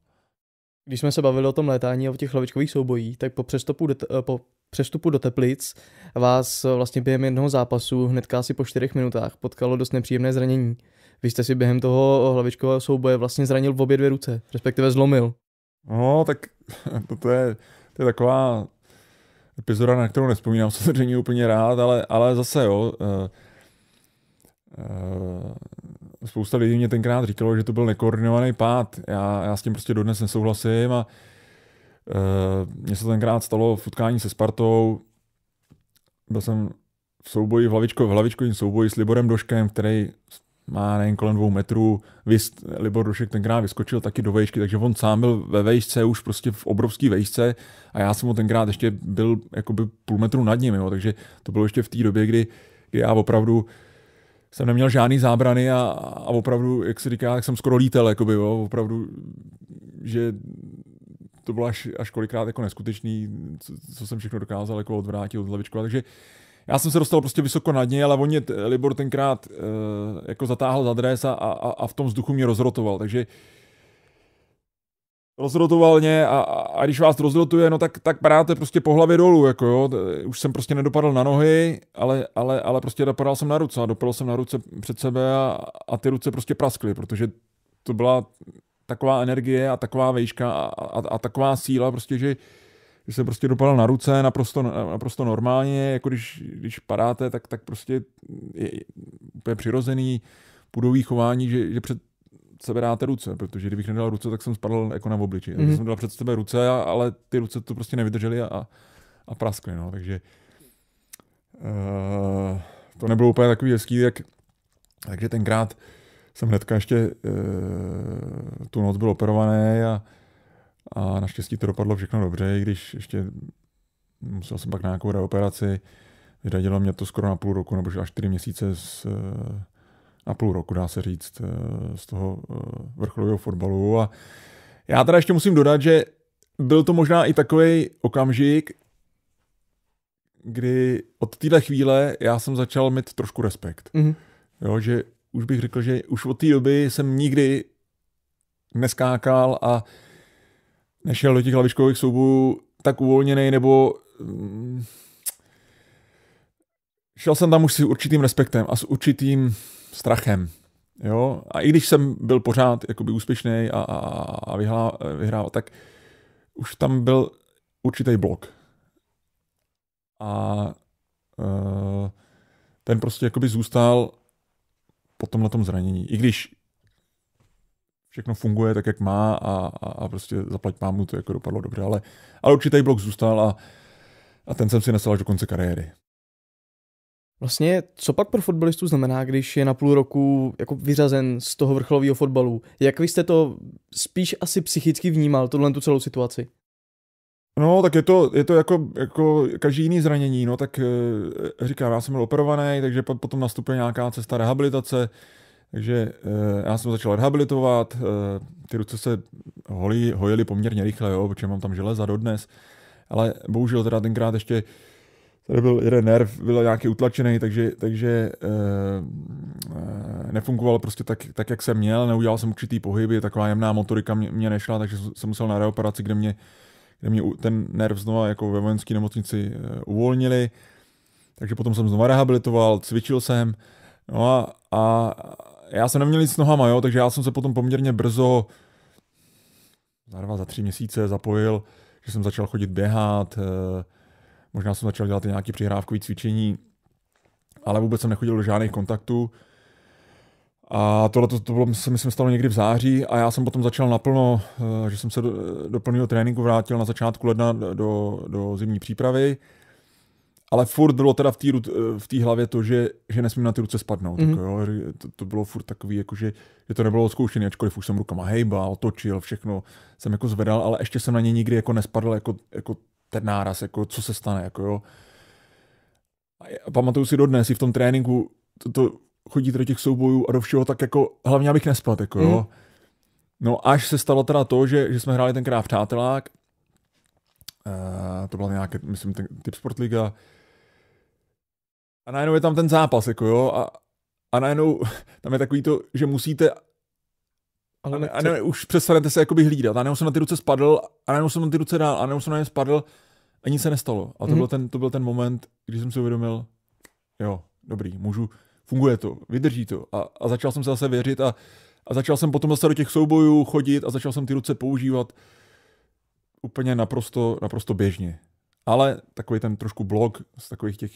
Když jsme se bavili o tom létání a o těch hlavičkových soubojích, tak po přestupu, eh, po přestupu do Teplic vás vlastně během jednoho zápasu hnedka asi po čtyřech minutách potkalo dost nepříjemné zranění. Vy jste si během toho hlavičkového souboje vlastně zranil v obě dvě ruce, respektive zlomil. No, tak (laughs) to je, to je taková epizoda, na kterou nespomínám samozřejmě úplně rád, ale, ale zase jo, uh, uh, spousta lidí mě tenkrát říkalo, že to byl nekoordinovaný pád. Já, já s tím prostě dodnes nesouhlasím a Eh, mně se tenkrát stalo v utkání se Spartou, byl jsem v souboji, v, hlavičko, v souboji s Liborem Doškem, který má nejen kolem dvou metrů. Vys, Libor Došek tenkrát vyskočil taky do vejšky, takže on sám byl ve vejšce, už prostě v obrovské vejšce a já jsem ho tenkrát ještě byl jakoby půl metru nad ním, jo, takže to bylo ještě v té době, kdy, kdy já opravdu jsem neměl žádný zábrany a, a opravdu, jak se říká, jak jsem skoro lítel, jakoby, jo, opravdu, že to bylo až, až kolikrát jako neskutečný, co, co jsem všechno dokázal jako odvrátit od hlavičku. Takže já jsem se dostal prostě vysoko nad něj, ale on mě Libor tenkrát e, jako zatáhl za dres a, a, a v tom vzduchu mě rozrotoval, takže rozrotoval mě a, a, a když vás rozrotuje, no tak, tak padáte prostě po hlavě dolů, jako jo. Už jsem prostě nedopadl na nohy, ale, ale, ale prostě dopadal jsem na ruce a dopadl jsem na ruce před sebe a, a ty ruce prostě praskly, protože to byla taková energie a taková vejška a, a, a taková síla, prostě, že, že se prostě dopadl na ruce naprosto, naprosto normálně, jako když, když padáte, tak, tak prostě je úplně přirozený půdový chování, že, že před sebe dáte ruce, protože kdybych nedal ruce, tak jsem spadl jako na obliči. Mm-hmm. Já mhm. jsem dal před sebe ruce, ale ty ruce to prostě nevydržely a, a praskly, no, takže uh, to nebylo úplně takový hezký, jak takže tenkrát uh, jsem hnedka ještě e, tu noc byl operovaný a, a naštěstí to dopadlo všechno dobře, i když ještě musel jsem pak na nějakou reoperaci. Vyradilo mě to skoro na půl roku, nebo až čtyři měsíce z, eh, na půl roku, dá se říct, eh, z toho vrcholového fotbalu. A já teda ještě musím dodat, že byl to možná i takový okamžik, kdy od téhle chvíle já jsem začal mít trošku respekt. Mm-hmm. Jo, že už bych řekl, že už od té doby jsem nikdy neskákal a nešel do těch hlaviškových soubojů tak uvolněný, nebo mm, šel jsem tam už s určitým respektem a s určitým strachem. Jo? A i když jsem byl pořád jakoby úspěšný a, a, a vyhrál, vyhrál, tak už tam byl určitý blok. A e, ten prostě jakoby zůstal po tomhle tom zranění. I když všechno funguje tak, jak má a, a, a prostě zaplať mámu to jako dopadlo dobře, ale, ale určitý blok zůstal a, a ten jsem si nesel až do konce kariéry. Vlastně, co pak pro fotbalistu znamená, když je na půl roku jako vyřazen z toho vrcholového fotbalu? Jak vy jste to spíš asi psychicky vnímal, tuhle tu celou situaci? No, tak je to, je to jako, jako každý jiný zranění, no, tak eh, říkám, já jsem byl operovaný, takže potom nastupuje nějaká cesta rehabilitace, takže eh, já jsem začal rehabilitovat, eh, ty ruce se holí, hojily poměrně rychle, jo, protože mám tam železa dodnes, ale bohužel teda tenkrát ještě tady byl jeden nerv, byl nějaký utlačený, takže, takže e, nefungoval prostě tak, tak, jak jsem měl, neudělal jsem určitý pohyby, taková jemná motorika mě, mě nešla, takže jsem musel na reoperaci, kde mě kde mě ten nerv znova jako ve vojenské nemocnici eh, uvolnili, takže potom jsem znova rehabilitoval, cvičil jsem, no a, a já jsem neměl nic s nohama, jo, takže já jsem se potom poměrně brzo, za dva, za tři měsíce zapojil, že jsem začal chodit běhat, eh, možná jsem začal dělat nějaké přihrávkové cvičení, ale vůbec jsem nechodil do žádných kontaktů, a tohle to, bylo, se myslím, stalo někdy v září a já jsem potom začal naplno, eh, že jsem se do, do plného tréninku vrátil na začátku ledna do, do zimní přípravy. Ale furt bylo teda v té eh, v hlavě to, že, že nesmím na ty ruce spadnout. Mm-hmm. Tak, mhm. jo, to, to bylo furt takový, jako že, že to nebylo zkoušené, ačkoliv už jsem rukama hejbal, točil, všechno jsem jako zvedal, ale ještě jsem na ně nikdy jako nespadl jako, jako ten náraz, jako co se stane. Jako jo. A pamatuju si dodnes, i v tom tréninku, to, to chodit do těch soubojů a do všeho, tak jako hlavně abych nespat, jako jo. Mm. No až se stalo teda to, že, že jsme hráli tenkrát přátelák, uh, to byla nějaké, myslím, ten, typ Sportliga, a najednou je tam ten zápas, jako jo, a, a najednou (laughs) tam je takový to, že musíte ale a ne, už přestanete se jakoby hlídat. A najednou jsem na ty ruce spadl, a najednou jsem na ty ruce dál, a najednou jsem na ně spadl a nic se nestalo. A to, mm-hmm. byl ten, to byl ten moment, když jsem si uvědomil, jo, dobrý, můžu, funguje to, vydrží to. A, a začal jsem se zase věřit a, a začal jsem potom zase do těch soubojů chodit a začal jsem ty ruce používat úplně naprosto, naprosto běžně. Ale takový ten trošku blok z takových těch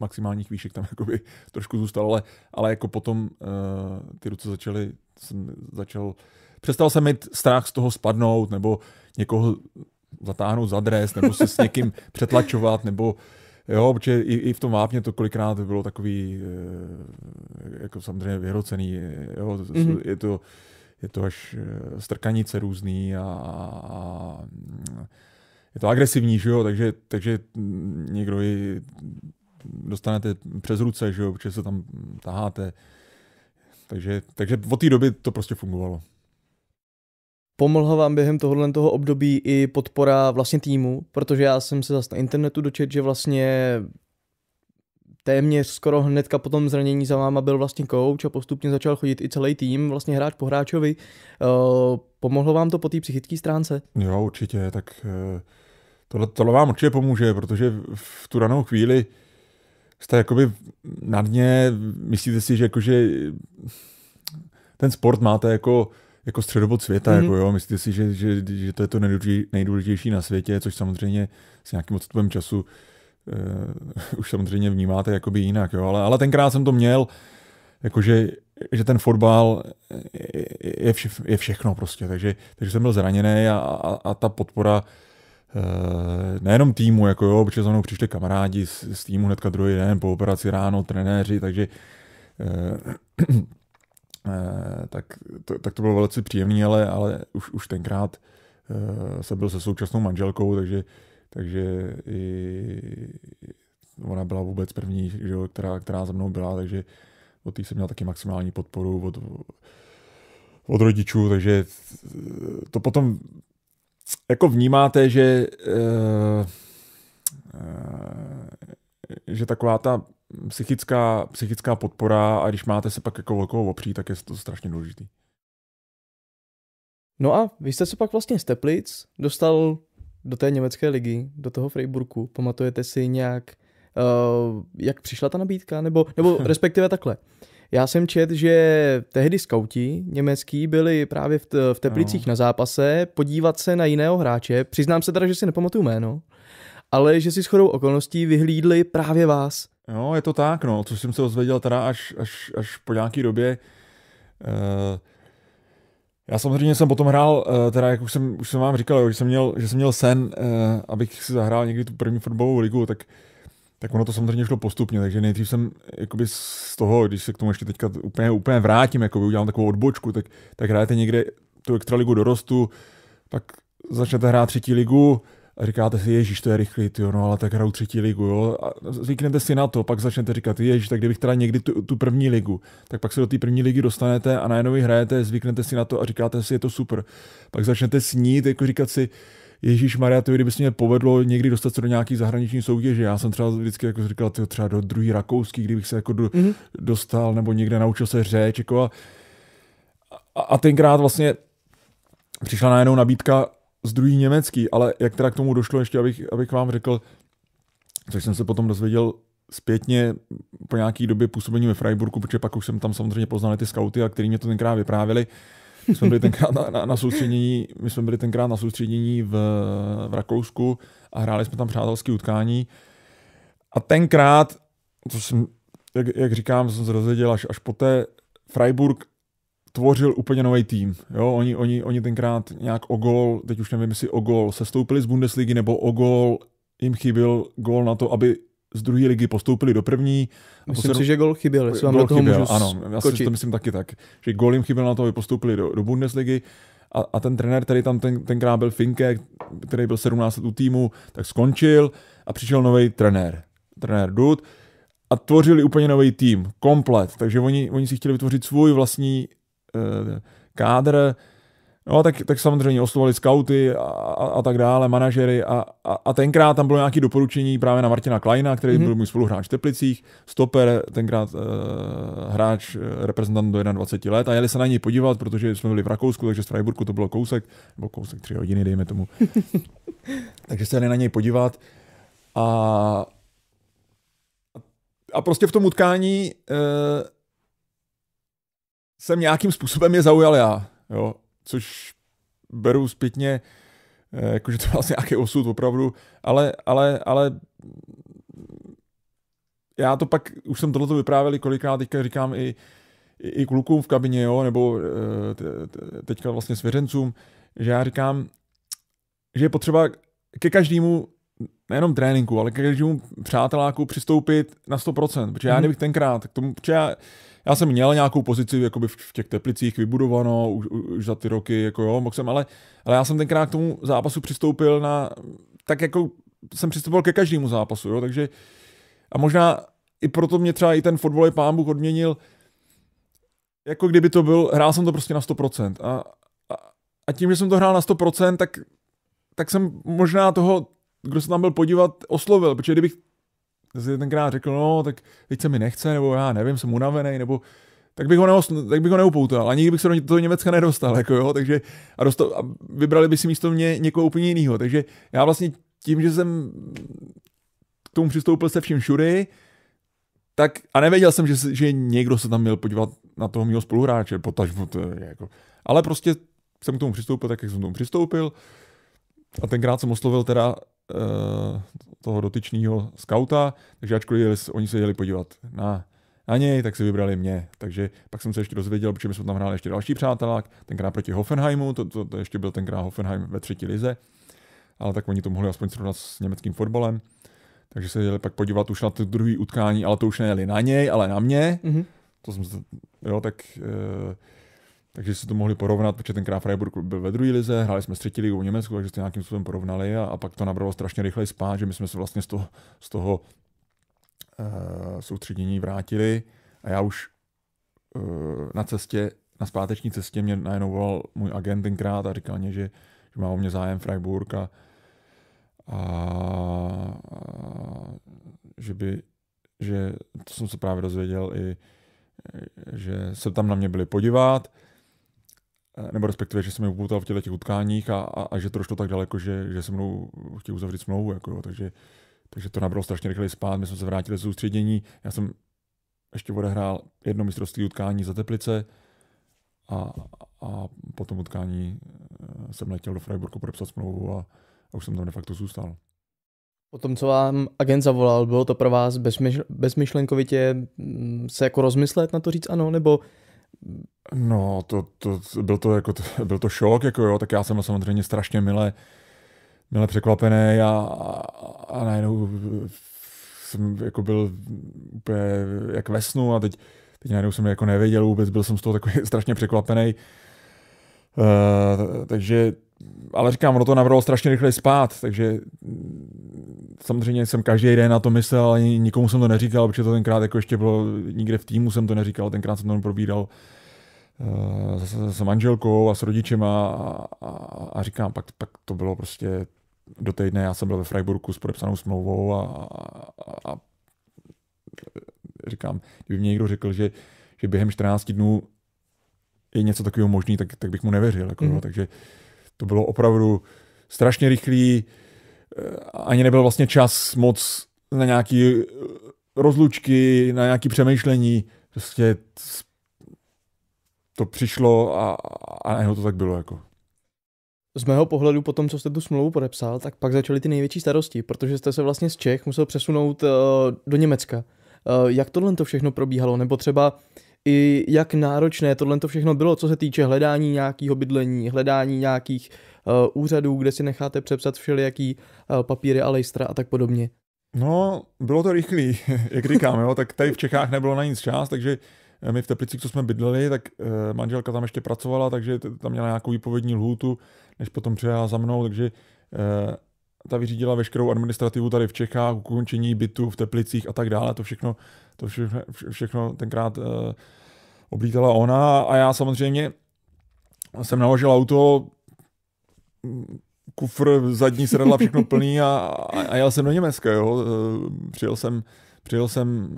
maximálních výšek tam (laughs) jakoby trošku zůstal, ale, ale jako potom uh, ty ruce začaly, jsem začal, přestal jsem mít strach z toho spadnout, nebo někoho zatáhnout za dres, nebo se s někým (laughs) přetlačovat, nebo Jo, protože i, i v tom vápně to kolikrát bylo takový, eh, jako samozřejmě vyhrocený, eh, jo, mm-hmm. je to, je to až eh, strkanice různý a, a je to agresivní, že jo, takže, takže někdo ji dostanete přes ruce, že jo, protože se tam taháte. Takže, takže od té doby to prostě fungovalo. Pomohla vám během tohohle toho období i podpora vlastně týmu, protože já jsem se zase na internetu dočet, že vlastně téměř skoro hnedka po tom zranění za váma byl vlastně coach a postupně začal chodit i celý tým, vlastně hráč po hráčovi. Eh, pomohlo vám to po té psychické stránce? Jo, určitě, tak eh, tohle, tohle vám určitě pomůže, protože v tu ranou chvíli jste jakoby na dně, myslíte si, že jakože ten sport máte jako jako středobod světa, mm-hmm. jako mhm. jo, myslíte si, že, že, že to je to nejdůležitější na světě, což samozřejmě s nějakým odstupem času uh, (laughs) už samozřejmě vnímáte jakoby jinak, jo, ale, ale tenkrát jsem to měl, jakože že ten fotbal je, vše, je všechno prostě, takže, takže jsem byl zraněný a, a, a ta podpora Uh, nejenom týmu, jako jo, protože za mnou přišli kamarádi z, z týmu hnedka druhý den po operaci ráno, trenéři, takže uh, Eh, tak, to, tak to bylo velice příjemné, ale, ale už, už tenkrát eh, se byl se současnou manželkou, takže, takže i ona byla vůbec první, že která, která za mnou byla, takže od té jsem měl taky maximální podporu od, od rodičů, takže eh, to potom jako vnímáte, že, že taková ta psychická, psychická podpora a když máte se pak jako velkou opřít, tak je to strašně důležitý. No a vy jste se pak vlastně z Teplic dostal do té německé ligy, do toho Freiburgu. Pamatujete si nějak, uh, jak přišla ta nabídka? Nebo, nebo (laughs) respektive takhle. Já jsem čet, že tehdy skauti německý byli právě v, v Teplicích no. na zápase podívat se na jiného hráče. Přiznám se teda, že si nepamatuju jméno, ale že si shodou okolností vyhlídli právě vás. Jo, je to tak, no, což jsem se dozvěděl teda až, až, až po nějaký době. Eh, já samozřejmě jsem potom hrál, eh, teda jak už jsem, už jsem vám říkal, že jsem měl, že jsem měl sen, eh, abych si zahrál někdy tu první fotbalovou ligu, tak, tak ono to samozřejmě šlo postupně, takže nejdřív jsem jakoby z toho, když se k tomu ještě teďka úplně, úplně vrátím, jakoby udělám takovou odbočku, tak, tak hrajete někde tu extraligu dorostu, pak začnete hrát třetí ligu, a říkáte si, Ježíš, to je rychlý, jo, no, ale tak hrajou třetí ligu, jo. A zvyknete si na to, pak začnete říkat, Ježíš, tak kdybych teda někdy tu, tu první ligu, tak pak se do té první ligy dostanete a najednou ji hrajete, zvyknete si na to a říkáte si, je to super. Pak začnete snít, jako říkat si, Ježíš Maria, to kdyby se mě povedlo někdy dostat se do nějaký zahraniční soutěže. Já jsem třeba vždycky jako říkal, tyjo, třeba do druhý rakouský, kdybych se jako do, mm-hmm. dostal nebo někde naučil se řeč. Jako a, a, tenkrát vlastně přišla najednou nabídka z druhý německý, ale jak teda k tomu došlo, ještě abych, abych vám řekl, což jsem se potom dozvěděl zpětně po nějaký době působení ve Freiburgu, protože pak už jsem tam samozřejmě poznal ty skauty, a který mě to tenkrát vyprávěli. My jsme byli tenkrát na, na, na soustředění, my jsme byli tenkrát na soustředění v, v Rakousku a hráli jsme tam přátelské utkání. A tenkrát, co jsem, jak, jak říkám, jsem se dozvěděl až, až poté, Freiburg stvořil úplně nový tým. Jo, oni, oni, oni tenkrát nějak o gol, teď už nevím, jestli o gol sestoupili z Bundesligy, nebo o gol jim chyběl gol na to, aby z druhé ligy postoupili do první. A myslím si, že gol chyběl, jestli vám gol do toho chyběl, můžu Ano, já si to myslím taky tak, že gol jim chyběl na to, aby postoupili do, do Bundesligy. A, a ten trenér, který tam ten, tenkrát byl Finke, který byl 17 let u týmu, tak skončil a přišel nový trenér, trenér Dud a tvořili úplně nový tým, komplet. Takže oni, oni si chtěli vytvořit svůj vlastní Eh, kádr, No, tak, tak samozřejmě oslovali skauty a, a, a tak dále, manažery a, a, a tenkrát tam bylo nějaké doporučení právě na Martina Kleina, který mm-hmm. byl můj spoluhráč v Teplicích, stoper, tenkrát uh, hráč, eh, reprezentant do 21 let a jeli se na něj podívat, protože jsme byli v Rakousku, takže z Freiburgu to bylo kousek, nebo kousek tři hodiny, dejme tomu. (laughs) takže se jeli na něj podívat a, a prostě v tom utkání uh, jsem nějakým způsobem je zaujal já, jo, což beru zpětně, eh, jakože to byl vlastně nějaký osud opravdu, ale, ale, ale já to pak, už jsem tohleto vyprávěl kolikrát, teďka říkám i, i, i klukům v kabině, jo, nebo eh, teďka vlastně svěřencům, že já říkám, že je potřeba ke každému nejenom tréninku, ale ke každému přáteláku přistoupit na 100%, protože já mhm. nebych tenkrát k tomu, protože já, já jsem měl nějakou pozici jakoby v těch teplicích vybudovano už, už za ty roky, jako jo, mohl jsem, ale, ale já jsem tenkrát k tomu zápasu přistoupil na, tak jako jsem přistupoval ke každému zápasu, jo, takže a možná i proto mě třeba i ten fotbal pán Bůh odměnil, jako kdyby to byl, hrál jsem to prostě na 100% a, a, a tím, že jsem to hrál na 100%, tak, tak jsem možná toho, kdo se tam byl podívat, oslovil, protože kdybych si tenkrát řekl, no, tak teď se mi nechce, nebo já nevím, jsem unavený, nebo tak bych, ho neos, tak bych ho neupoutal. A nikdy bych se do toho Německa nedostal. Jako jo, takže, a, dostal, a vybrali by si místo mě někoho úplně jiného. Takže já vlastně tím, že jsem k tomu přistoupil se vším všudy, tak a nevěděl jsem, že, že někdo se tam měl podívat na toho mého spoluhráče, potažmo to je jako. Ale prostě jsem k tomu přistoupil tak, jak jsem k tomu přistoupil. A tenkrát jsem oslovil teda Eh, toho dotyčného skauta, takže ačkoliv jeli, oni se jeli podívat na, na něj, tak si vybrali mě. Takže pak jsem se ještě dozvěděl, protože my jsme tam hráli ještě další přátelák, tenkrát proti Hoffenheimu, to, to, to ještě byl tenkrát Hoffenheim ve třetí lize, ale tak oni to mohli aspoň srovnat s německým fotbalem. Takže se jeli pak podívat už na to druhé utkání, ale to už nejeli na něj, ale na mě. Mm-hmm. To jsem, jo, tak e, takže si to mohli porovnat, protože tenkrát Freiburg byl ve druhé lize, hráli jsme s třetí ligou v Německu, takže to nějakým způsobem porovnali a, a pak to nabralo strašně rychle spát, že my jsme se vlastně z toho, z toho uh, soustředění vrátili a já už uh, na cestě, na zpáteční cestě mě najednou volal můj agent tenkrát a říkal mě, že, že má o mě zájem Freiburg a, a, a že by, že to jsem se právě dozvěděl i, že se tam na mě byli podívat, Eh, nebo respektive, že jsem je upoutal v těle těch utkáních a, a, a, že to došlo tak daleko, že, že se mnou chtěl uzavřít smlouvu. Jako, jo, takže, takže to nabralo strašně rychle spát, my jsme se vrátili ze soustředění, já jsem ještě odehrál jedno mistrovství utkání za Teplice a, a potom utkání eh, jsem letěl do Freiburgu podepsat smlouvu a, a už jsem tam de facto zůstal. Po tom, co vám agent zavolal, bylo to pro vás bezmyšlenkovitě mm, se jako rozmyslet na to říct ano, nebo No, to, to, byl, to jako, byl to šok, jako jo, tak já jsem samozřejmě strašně milé, milé překvapený a, a najednou jsem jako byl úplně jak ve snu a teď, teď najednou jsem jako nevěděl vůbec, byl jsem z toho takový (laughs) strašně překvapený. Uh, takže, ale říkám, ono to navrhlo strašně rychle spát, takže samozřejmě jsem každý den na to myslel, ale nikomu jsem to neříkal, protože to tenkrát jako ještě bylo, nikde v týmu jsem to neříkal, tenkrát jsem to probíral uh, Eh, s, s manželkou a s rodičema a, a, a říkám, pak, pak to bylo prostě do týdne, já jsem byl ve Freiburgu s podepsanou smlouvou a, a, a říkám, kdyby mě někdo řekl, že, že během 14 dnů je něco takového možný, tak, tak bych mu nevěřil. Jako, mm. no, takže to bylo opravdu strašně rychlý, eh, ani nebyl vlastně čas moc na nějaký rozlučky, na nějaké přemýšlení, prostě to přišlo a, a jeho to tak bylo jako. Z mého pohledu, po tom, co jste tu smlouvu podepsal, tak pak začaly ty největší starosti, protože jste se vlastně z Čech musel přesunout uh, do Německa. Uh, jak tohle to všechno probíhalo? Nebo třeba i jak náročné tohle to všechno bylo, co se týče hledání nějakého bydlení, hledání nějakých uh, úřadů, kde si necháte přepsat všelijaký uh, papíry a lejstra a tak podobně? No, bylo to rychlý, (laughs) jak říkám, jo, tak tady v Čechách nebylo na nic čas, takže Eh, my v Teplici, co jsme bydleli, tak eh, manželka tam ještě pracovala, takže tam měla nějakou výpovědní lhůtu, než potom přijela za mnou, takže eh, ta vyřídila veškerou administrativu tady v Čechách, ukončení bytu v Teplicích a tak dále, to všechno, to všechno, tenkrát oblítala ona a já samozřejmě jsem naložil auto, kufr, zadní sedadla, všechno plný a, a jel jsem do Německa, jo. Přijel jsem Přijel jsem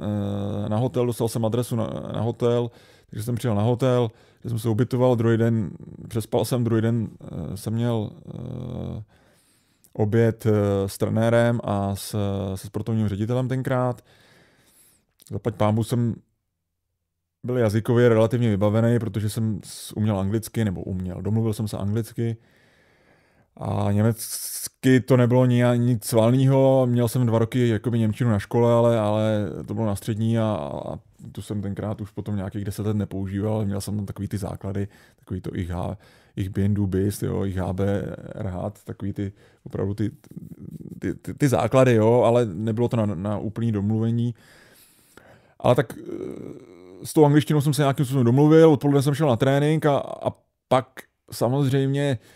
eh, na hotel, dostal jsem adresu na, na hotel, takže jsem přijel na hotel, kde jsem se ubytoval, druhý den, přespal jsem, druhý den eh, jsem měl eh, oběd s trenérem a s, se sportovním ředitelem tenkrát. Zapať pámbu jsem byl jazykově relativně vybavený, protože jsem uměl anglicky, nebo uměl, domluvil jsem se anglicky, a německy to nebylo ni, nic valného, měl jsem dva roky jakoby Němčinu na škole, ale, ale to bylo na střední a, a tu jsem tenkrát už potom nějakých deset let nepoužíval, měl jsem tam takový ty základy, takový to ich, ich bin, du bist, jo, ich habe, rhat, takový ty opravdu ty, ty, ty, ty základy, jo, ale nebylo to na, na úplný domluvení. Ale tak eh, s tou angličtinou jsem se nějakým způsobem domluvil, odpoledne jsem šel na trénink a, a pak samozřejmě uh,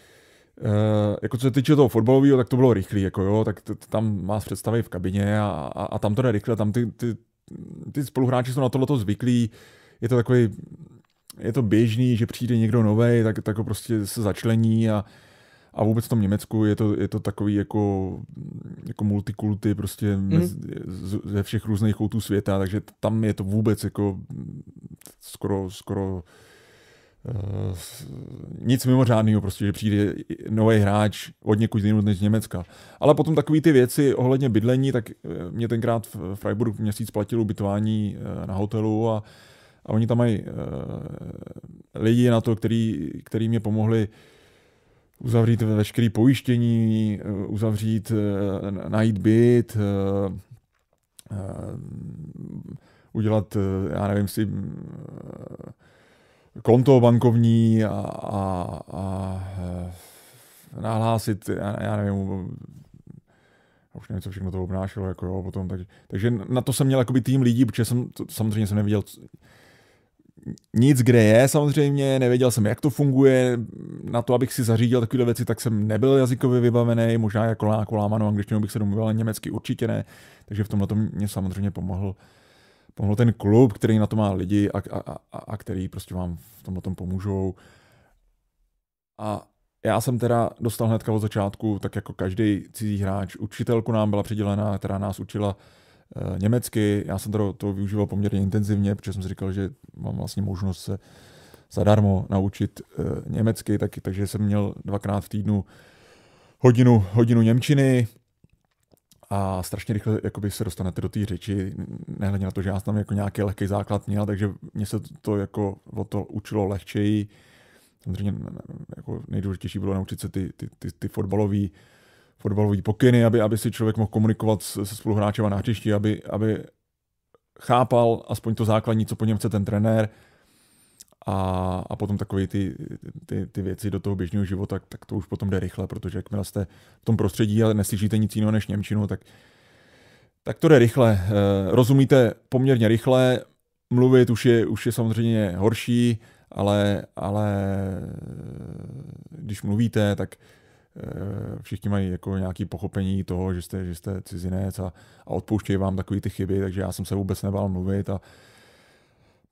Eh, jako co se týče toho fotbalového, tak to bylo rychlý, jako jo, tak t- tam máš představy v kabině a, a, a tam to jde rychle, tam ty, ty, ty spoluhráči jsou na tohleto zvyklí, je to takový, je to běžný, že přijde někdo nový, tak, tak prostě se začlení a, a vůbec v tom Německu je to, je to takový jako, jako multikulty prostě mm. mez, ze všech různých koutů světa, takže tam je to vůbec jako skoro, skoro Eh, nic mimořádného, prostě, že přijde nový hráč od někud jiného, než z Německa. Ale potom takové ty věci ohledně bydlení, tak eh, mě tenkrát v Freiburg měsíc platil ubytování eh, na hotelu a, a oni tam mají lidi na to, který, který mě pomohli uzavřít veškeré pojištění, uzavřít, najít byt, udělat, já nevím, si konto bankovní a, a, a eh, nahlásit, já, já nevím, už nevím, co všechno to obnášelo, jako jo, potom, tak, takže na to jsem měl jakoby tým lidí, protože jsem, to, samozřejmě jsem neviděl nic, kde je samozřejmě, nevěděl jsem, jak to funguje, na to, abych si zařídil takové věci, tak jsem nebyl jazykově vybavený, možná jako lámanou angličtinu bych se domluvil, ale německy určitě ne, takže v tomhle to mě samozřejmě pomohl uh, pomohl ten klub, který na to má lidi a, a, a, a který prostě vám v tomhle tom pomůžou. A já jsem teda dostal hnedka od začátku, tak jako každý cizí hráč, učitelku nám byla přidělena, která nás učila e, německy. Já jsem teda to využíval poměrně intenzivně, protože jsem si říkal, že mám vlastně možnost se zadarmo naučit e, německy, tak, takže jsem měl dvakrát v týdnu hodinu, hodinu Němčiny, a strašně rychle jakoby se dostanete do té řeči, nehledně na to, že já tam jako nějaký lehký základ měl, takže mě se to jako o to učilo lehčeji. Samozřejmě jako nejdůležitější bylo naučit se ty, ty, ty, ty fotbalové fotbalový pokyny, aby, aby si člověk mohl komunikovat se spoluhráčem na hřišti, aby, aby chápal aspoň to základní, co po něm chce ten trenér, a, a potom takové ty, ty, ty věci do toho běžného života, tak, tak to už potom jde rychle, protože jakmile jste v tom prostředí a neslyšíte nic jiného než Němčinu, tak, tak to jde rychle. Eh, rozumíte poměrně rychle, mluvit už je, už je samozřejmě horší, ale, ale eh, když mluvíte, tak eh, všichni mají jako nějaké pochopení toho, že jste, že jste cizinec a, a odpouštějí vám takové ty chyby, takže já jsem se vůbec nebál mluvit a,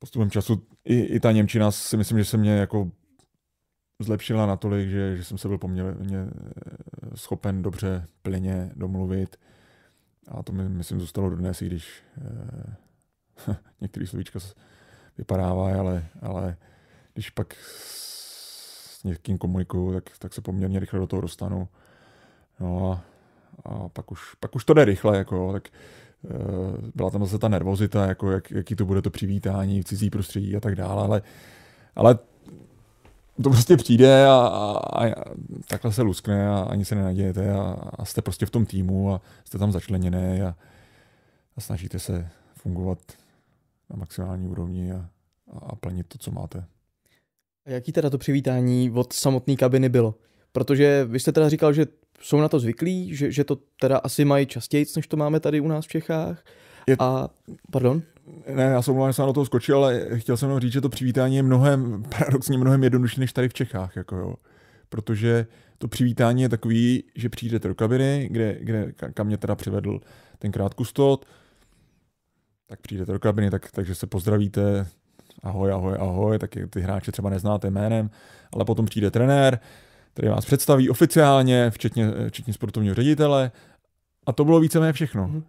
postupem času i, i ta Němčina si myslím, že se mě jako zlepšila natolik, že, že jsem se byl poměrně eh, schopen dobře plyně domluvit. A to mi, myslím, zůstalo dnes, i když eh, (laughs) některý slovíčka vypadávají, ale, ale když pak s někým komunikuju, tak, tak se poměrně rychle do toho dostanu. No a, a pak, už, pak už to jde rychle, jako, tak eh, Eh, byla tam zase ta nervozita, jako jak, jaký to bude to přivítání v cizí prostředí a tak dále, ale, ale to prostě přijde a, a, a takhle se luskne a ani se nenadějete a, a jste prostě v tom týmu a jste tam začleněné a, a snažíte se fungovat na maximální úrovni a, a plnit to, co máte. A jaký teda to přivítání od samotné kabiny bylo? Protože vy jste teda říkal, že jsou na to zvyklí, že, že to teda asi mají častěji, než to máme tady u nás v Čechách. Je... A, pardon? Ne, já se že jsem na to skočil, ale chtěl jsem jenom říct, že to přivítání je mnohem, (laughs) paradoxně mnohem jednodušší než tady v Čechách, jako jo. Protože to přivítání je takový, že přijdete do kabiny, kde, kde kam mě teda přivedl tenkrát kustot, tak přijdete do kabiny, tak, takže se pozdravíte, ahoj, ahoj, ahoj, tak ty hráče třeba neznáte jménem, ale potom přijde trenér, který vás představí oficiálně, včetně, eh, včetně sportovního ředitele. A to bylo víceméně všechno. Mm.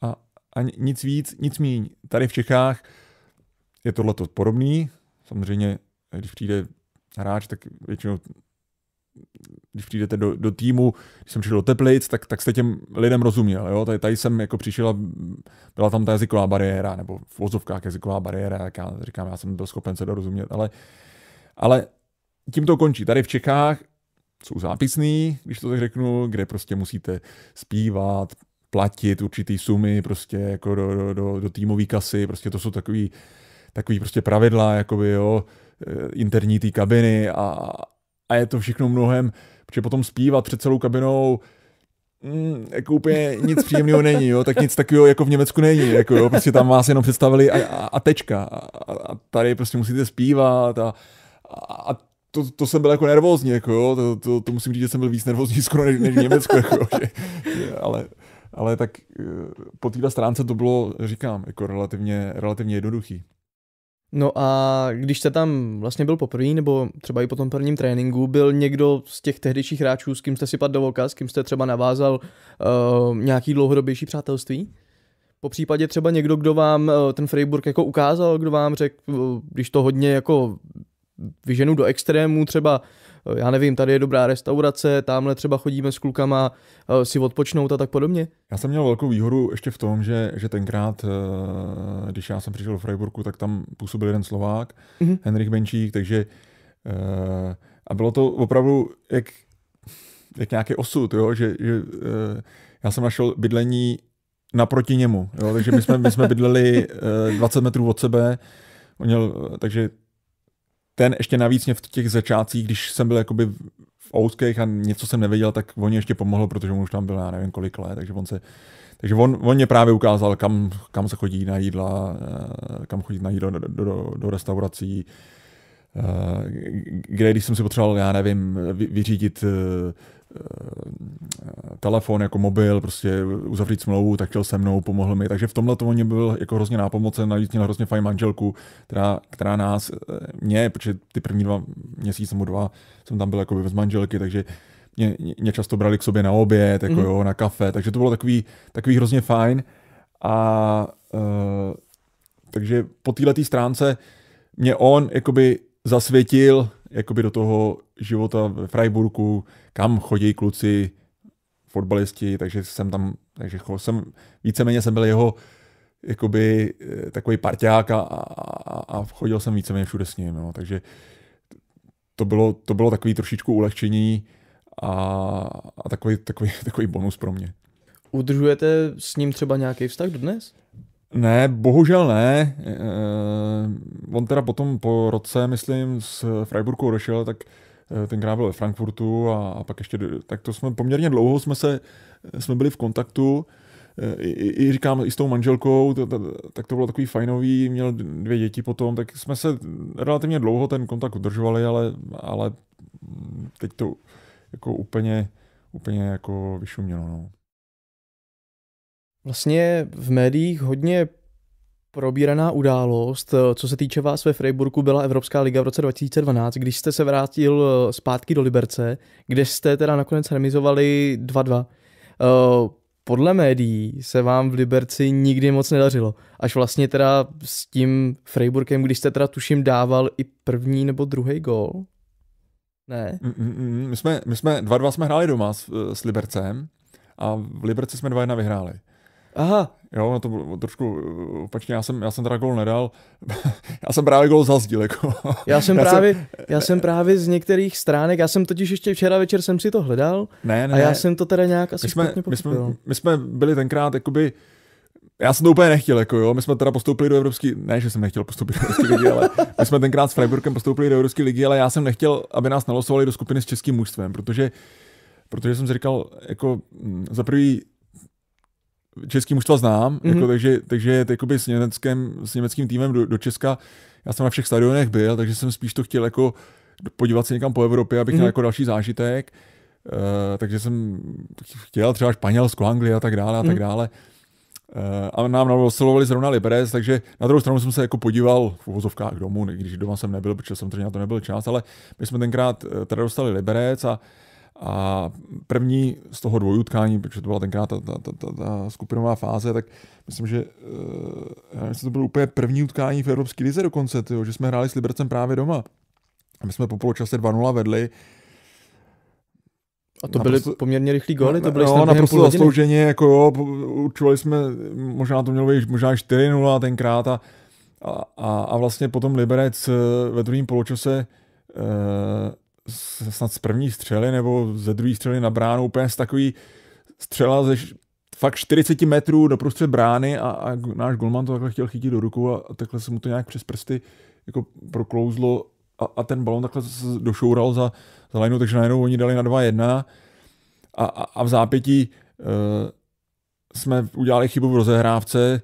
A, a nic víc, nic míň. Tady v Čechách je tohle podobný. Samozřejmě, když přijde hráč, tak většinou když přijdete do, do týmu, když jsem přišel do Teplic, tak, tak jste těm lidem rozuměl. Jo? Tady, tady jsem jako přišel a byla tam ta jazyková bariéra, nebo v vozovkách jazyková bariéra, tak já říkám, já jsem byl schopen se dorozumět, ale, ale tím to končí. Tady v Čechách jsou zápisný, když to tak řeknu, kde prostě musíte zpívat, platit určitý sumy prostě jako do, do, do, do týmové kasy, prostě to jsou takový, takový prostě pravidla, jakoby jo, eh, interní té kabiny a, a je to všechno mnohem, protože potom zpívat před celou kabinou, Mm, jako úplně nic příjemného není, jo, tak nic takového jako v Německu není, jako jo, prostě tam vás jenom představili a, a, a tečka a, a tady prostě musíte zpívat a, a, a to, to jsem byl jako nervózní, jako jo, to, to, to musím říct, že jsem byl víc nervózní skoro než, než v Německu, jako, (laughs) že, ale, ale tak eh, po téhle stránce to bylo, říkám, jako relativně, relativně jednoduchý. No a když jste tam vlastně byl poprvé, nebo třeba i po tom prvním tréninku, byl někdo z těch tehdejších hráčů, s kým jste si padl do oka, s kým jste třeba navázal uh, nějaký dlouhodobější přátelství? Po případě třeba někdo, kdo vám uh, ten Freiburg jako ukázal, kdo vám řekl, uh, když to hodně jako vyženu do extrému, třeba eh, já nevím, tady je dobrá restaurace, tamhle třeba chodíme s klukama eh, si odpočnout a tak podobně? Já jsem měl velkou výhodu ještě v tom, že, že tenkrát, eh, když já jsem přišel do Freiburgu, tak tam působil jeden Slovák, mm-hmm. Henrik Benčík, takže a bylo to opravdu jak, jak nějaký osud, jo? že, že já jsem našel bydlení naproti němu, jo? takže my jsme, my jsme bydleli 20 metrů od sebe, On měl, takže ten ještě navíc mě v těch začátcích, když jsem byl jakoby v Outkech a něco jsem nevěděl, tak on mě ještě pomohl, protože on už tam byl, já nevím kolik let, takže on se takže on, on mě právě ukázal, kam, kam se chodí na jídla, eh, kam chodit na jídlo do, do, do, do restaurací, eh, kde když jsem si potřeboval, já nevím, vyřídit eh, Eh, telefon jako mobil, prostě uzavřít smlouvu, tak chtěl se mnou, pomohl mi. Takže v tomhle to oni byl jako hrozně nápomocen, navíc měl hrozně fajn manželku, která, která nás, eh, mě, protože ty první dva měsíce nebo dva jsem tam byl jako bez manželky, takže mě, mě, často brali k sobě na oběd, jako mm. jo, na kafe, takže to bylo takový, takový hrozně fajn. A uh, takže po této stránce mě on jakoby zasvětil jakoby do toho života ve Freiburgu, kam chodí kluci, fotbalisti, takže jsem tam, takže jsem, víceméně jsem byl jeho jakoby eh, takový parťák a, a, a chodil jsem víceméně všude s ním, no, takže to bylo, to bylo takový trošičku ulehčení a, a takový, takový, (laughs) takový bonus pro mě. Udržujete s ním třeba nějaký vztah dodnes? Ne, bohužel ne. E, e, on teda potom po roce, myslím, z Freiburgu odešel, tak e, tenkrát byl ve Frankfurtu a, a pak ještě, tak to jsme poměrně dlouho jsme se, jsme byli v kontaktu. I, i říkám, i s tou manželkou, to, to, tak to bylo takový fajnový, měl dvě děti potom, tak jsme se relativně dlouho ten kontakt udržovali, ale, ale teď to jako úplně, úplně jako vyšumělo. No vlastně v médiích hodně probíraná událost, eh, co se týče vás ve Freiburgu, byla Evropská liga v roce 2012, když jste se vrátil eh, zpátky do Liberce, kde jste teda nakonec remizovali 2-2. Eh, podle médií se vám v Liberci nikdy moc nedařilo. Až vlastně teda s tím Freiburgem, když jste teda tuším dával i první nebo druhý gol. Ne? Mm, mm, mm, my jsme, my jsme 2-2 jsme hráli doma s, s Libercem a v Liberci jsme 2-1 vyhráli aha, Jo, no to bylo trošku eh, opačně, já jsem, já jsem teda gol nedal, (laughs) já jsem právě gol zazdil, jako. Já jsem, (laughs) já právě, jsem... já jsem právě z některých stránek, já jsem totiž ještě včera večer jsem si to hledal ne, ne, a já ne. jsem to teda nějak asi my jsme, my jsme, my jsme byli tenkrát, jakoby, já jsem to úplně nechtěl, jako jo, my jsme teda postoupili do Evropské, ne, že jsem nechtěl postoupit do Evropské ligy, ale my jsme tenkrát s Freiburgem postoupili do Evropské ligy, ale já jsem nechtěl, aby nás nalosovali do skupiny s českým mužstvem, protože protože jsem si říkal, jako mm, za prvý český mužstva znám, mm-hmm. jako, mhm. takže, takže jakoby s, německým, s německým týmem do, do Česka, já jsem na všech stadionech byl, takže jsem spíš to chtěl jako podívat se někam po Evropě, abych mm-hmm. měl mhm. jako další zážitek. Uh, takže jsem chtěl třeba Španělsko, Anglii a tak dále a tak mhm. dále. Uh, a nám oslovovali zrovna Liberec, takže na druhou stranu jsem se jako podíval v uvozovkách domů, když doma jsem nebyl, protože jsem na to nebyl čas, ale my jsme tenkrát eh, teda dostali Liberec a uh, a první z toho dvojutkání, protože to byla tenkrát ta, ta, ta, ta, ta skupinová fáze, tak myslím, že eh, já myslím, to bylo úplně první utkání v Evropské lize dokonce, tyjo, že jsme hráli s Libercem právě doma. A my jsme po poločase 2-0 vedli. A to byly naprosto, poměrně rychlý góly, to byly no, naprosto zaslouženě, jako jo, určovali jsme, možná to mělo být možná 4-0 tenkrát a, a, a vlastně potom Liberec eh, ve druhém poločase e, snad z první střely nebo ze druhé střely na bránu, úplně z takový střela ze fakt 40 metrů do prostřed brány a, a náš golman to takhle chtěl chytit do ruku a, a takhle se mu to nějak přes prsty jako proklouzlo a, a ten balon takhle došoural za, za lineu, takže najednou oni dali na 2-1 a, a, a v zápětí e, jsme udělali chybu v rozehrávce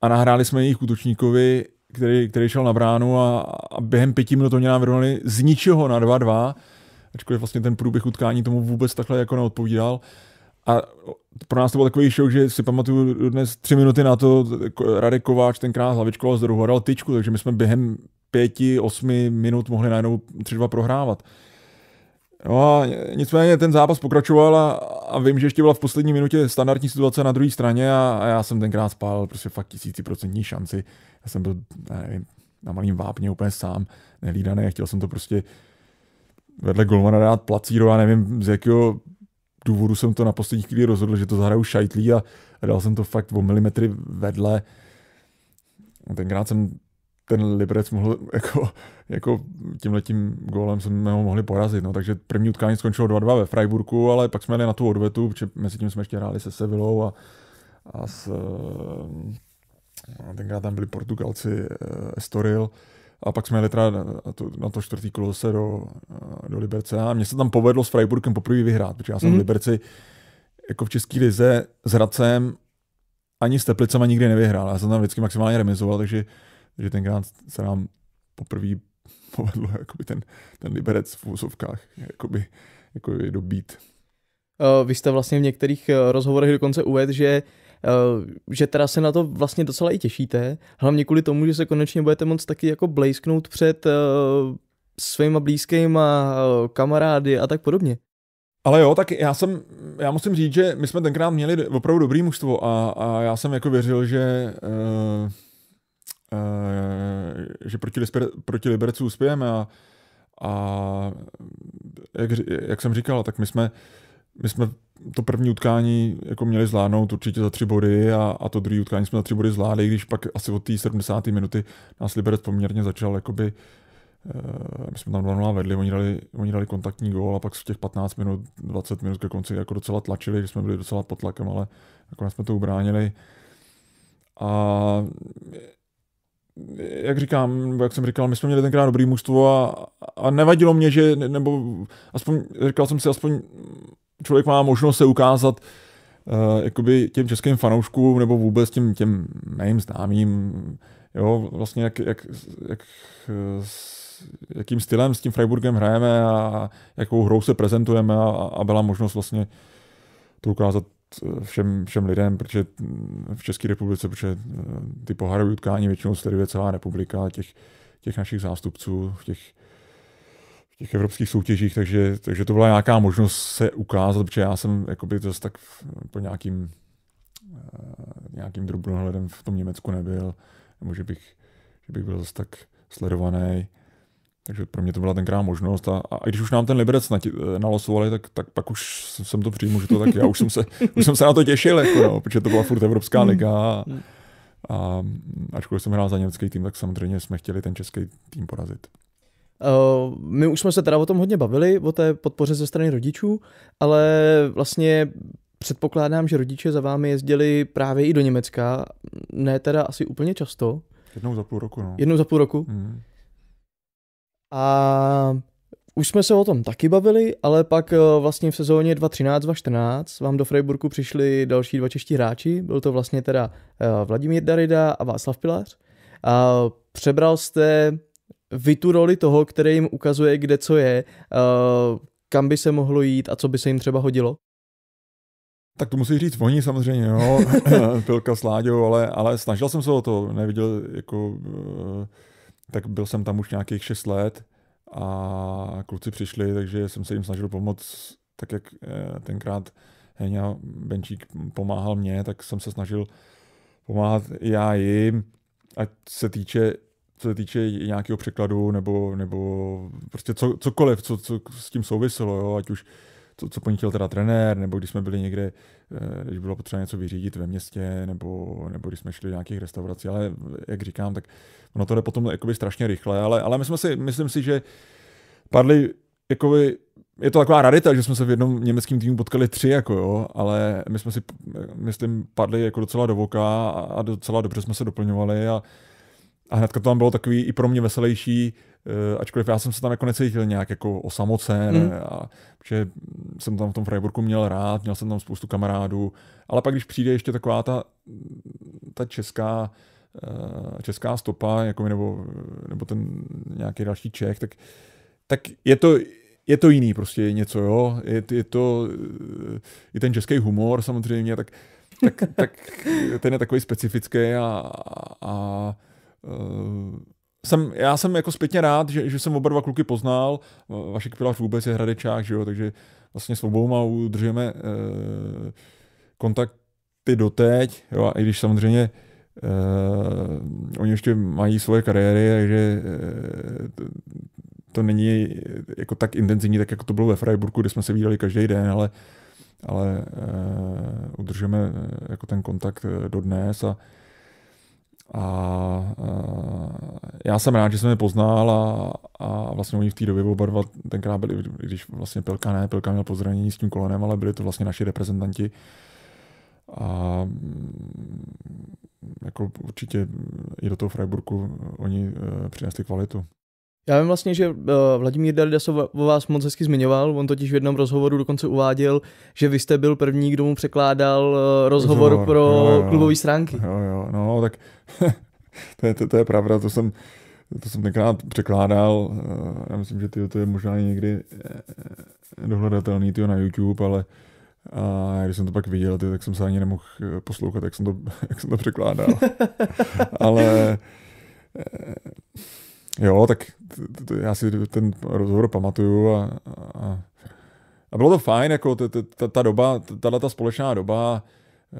a nahráli jsme jejich útočníkovi který, který šel na bránu a, a během pěti minut oni nám vyrovnali z ničeho na 2-2, ačkoliv vlastně ten průběh utkání tomu vůbec takhle jako neodpovídal. A pro nás to byl takový šok, že si pamatuju dnes tři minuty na to, jako Radek Kováč tenkrát hlavičkoval z druhu dal tyčku, takže my jsme během pěti, osmi minut mohli najednou tři dva prohrávat. No a nicméně ten zápas pokračoval a, a vím, že ještě byla v poslední minutě standardní situace na druhé straně a, a já jsem tenkrát spál prostě fakt tisíciprocentní šanci, já jsem byl, nevím, na malým vápně úplně sám, nehlídaný a chtěl jsem to prostě vedle golmana dát placíro, já nevím, z jakého důvodu jsem to na poslední chvíli rozhodl, že to zahraju šajtlí a, dal jsem to fakt o milimetry vedle. A tenkrát jsem ten Liberec mohl, (laughs) jako, jako tímhletím gólem jsme ho mohli porazit. No. Takže první utkání skončilo 2-2 ve Freiburgu, ale pak jsme jeli na tu odvetu, protože mezi tím jsme ještě hráli se Sevillou a, a s, a tenkrát tam byli Portugalci, eh, Estoril, a pak jsme jeli teda na to, na to čtvrtý kolo se do, eh, do Liberce a mně se tam povedlo s Freiburgem poprvé vyhrát, protože já jsem mm. v mhm. Liberci jako v České lize s Hradcem ani s Teplicama nikdy nevyhrál. Já jsem tam vždycky maximálně remizoval, takže, takže tenkrát se nám poprvé (laughs) povedlo jakoby ten, ten Liberec v úzovkách jakoby, jakoby dobít. Eh, vy jste vlastně v některých rozhovorech dokonce uvedl, že uh, Eh, že teda se na to vlastně docela i těšíte, hlavně kvůli tomu, že se konečně budete moc taky jako blejsknout před eh, svýma blízkýma, eh, kamarády a tak podobně. Ale jo, tak já jsem, já musím říct, že my jsme tenkrát měli opravdu dobrý mužstvo a, a já jsem jako věřil, že uh, uh, že proti, Lisper, proti Liberecu uspějeme a, a jak, jak jsem říkal, tak my jsme uh, my jsme to první utkání jako měli zvládnout určitě za tři body a, a to druhé utkání jsme za tři body zvládli, když pak asi od té 70. minuty nás Liberec poměrně začal jakoby, eh, my jsme tam 2 vedli, oni dali, oni dali kontaktní gól a pak z těch 15 minut, 20 minut ke konci jako docela tlačili, že jsme byli docela pod tlakem, ale jako jsme to ubránili. A jak říkám, jak jsem říkal, my jsme měli tenkrát dobrý mužstvo a, a nevadilo mě, že, nebo aspoň, říkal jsem si, aspoň člověk má možnost se ukázat uh, jakoby těm českým fanouškům nebo vůbec těm, těm mým známým, jo, vlastně jak, jak, jak eh, jakým stylem s tím Freiburgem hrajeme a jakou hrou se prezentujeme a, a byla možnost vlastně to ukázat eh, všem, všem lidem, protože mm, v České republice, protože ty pohárové utkání většinou sleduje celá republika těch, těch našich zástupců v těch v těch evropských soutěžích, takže, takže to byla nějaká možnost se ukázat, protože já jsem jakoby to tak po nějakým, eh, nějakým drobnohledem v tom Německu nebyl, nebo že bych, že bych byl zase tak sledovaný. Takže pro mě to byla tenkrát možnost. A, a když už nám ten Liberec nati, eh, nalosovali, tak, tak pak už jsem to přijmu, že to tak já už jsem se, už jsem se na to těšil, jako, no, protože to byla furt Evropská hmm. liga. A, hmm. a ačkoliv jsem hrál za německý tým, tak samozřejmě jsme chtěli ten český tým porazit. Eh, my už jsme se teda o tom hodně bavili, o té podpoře ze strany rodičů, ale vlastně předpokládám, že rodiče za vámi jezdili právě i do Německa, ne teda asi úplně často. Jednou za půl roku, no. Jednou za půl roku. Mm. A už jsme se o tom taky bavili, ale pak eh, vlastně v sezóně 2013-2014 vám do Freiburgu přišli další dva čeští hráči. Byl to vlastně teda eh, Vladimír Darida a Václav Pilář. A přebral jste vy tu roli toho, který jim ukazuje, kde co je, eh, kam by se mohlo jít a co by se jim třeba hodilo? Tak to musí říct oni samozřejmě, jo, (laughs) Pilka s Láďou, ale, ale snažil jsem se o to, neviděl, jako, eh, tak byl jsem tam už nějakých 6 let a kluci přišli, takže jsem se jim snažil pomoct, tak jak eh, tenkrát Heňa Benčík pomáhal mě, tak jsem se snažil pomáhat já jim, ať se týče co se týče nějakého překladu nebo, nebo prostě co, cokoliv, co, co s tím souviselo, jo, ať už co, co ponítil teda trenér, nebo když jsme byli někde, eh, když bylo potřeba něco vyřídit ve městě, nebo, nebo když jsme šli do nějakých restaurací, ale jak říkám, tak ono to jde potom jakoby strašně rychle, ale, ale my jsme si, myslím si, že padli jakoby je to taková rarita, že jsme se v jednom německém týmu potkali tři, jako jo, ale my jsme si, myslím, padli jako docela do voka a docela dobře jsme se doplňovali a, a hnedka to tam bylo takový i pro mě veselější, eh, ačkoliv já jsem se tam jako necítil nějak jako osamocen, mm. a, protože jsem tam v tom Freiburgu měl rád, měl jsem tam spoustu kamarádů, ale pak když přijde ještě taková ta, ta česká eh, česká stopa, jako nebo, nebo ten nějaký další Čech, tak, tak je to, je to jiný prostě něco, jo. Je, je to eh, i ten český humor samozřejmě, tak, tak, tak (laughs) ten je takový specifický a, a, a Eh, jsem, já jsem jako zpětně rád, že, že jsem oba dva kluky poznal. Vašek Pilař vůbec je hradečák, že jo, takže vlastně s obouma udržujeme eh, kontakty doteď, jo, a i když samozřejmě Uh, oni ještě mají svoje kariéry, takže to, to není jako tak intenzivní, tak jako to bylo ve Freiburgu, kde jsme se viděli každý den, ale, ale udržujeme jako ten kontakt uh, dodnes a a eh, já jsem rád, že jsem je poznal a, a vlastně oni v té době oba dva tenkrát byli, když vlastně Pilka ne, Pilka měl pozranění s tím kolenem, ale byli to vlastně naši reprezentanti. A mm, jako určitě i do toho Freiburgu oni eh, přinesli kvalitu. Já vím vlastně, že uh, Vladimír Darida se o vás moc hezky zmiňoval, on totiž v jednom rozhovoru dokonce uváděl, že vy jste byl první, kdo mu překládal uh, rozhovor, rozhovor pro jo, jo. klubové stránky. Jo, jo, no tak (laughs) to, je, to, to je pravda, to jsem, to jsem tenkrát překládal, eh, já myslím, že tyjo, to je možná někdy dohledatelný tyjo, na YouTube, ale a když jsem to pak viděl, ty, tak jsem se ani nemohl poslouchat, jak jsem to, (laughs) jak jsem to překládal. (laughs) ale Jo, tak já si ten rozhovor pamatuju a, a, a bylo to fajn, jako ta, ta, ta doba, tato ta společná doba eh,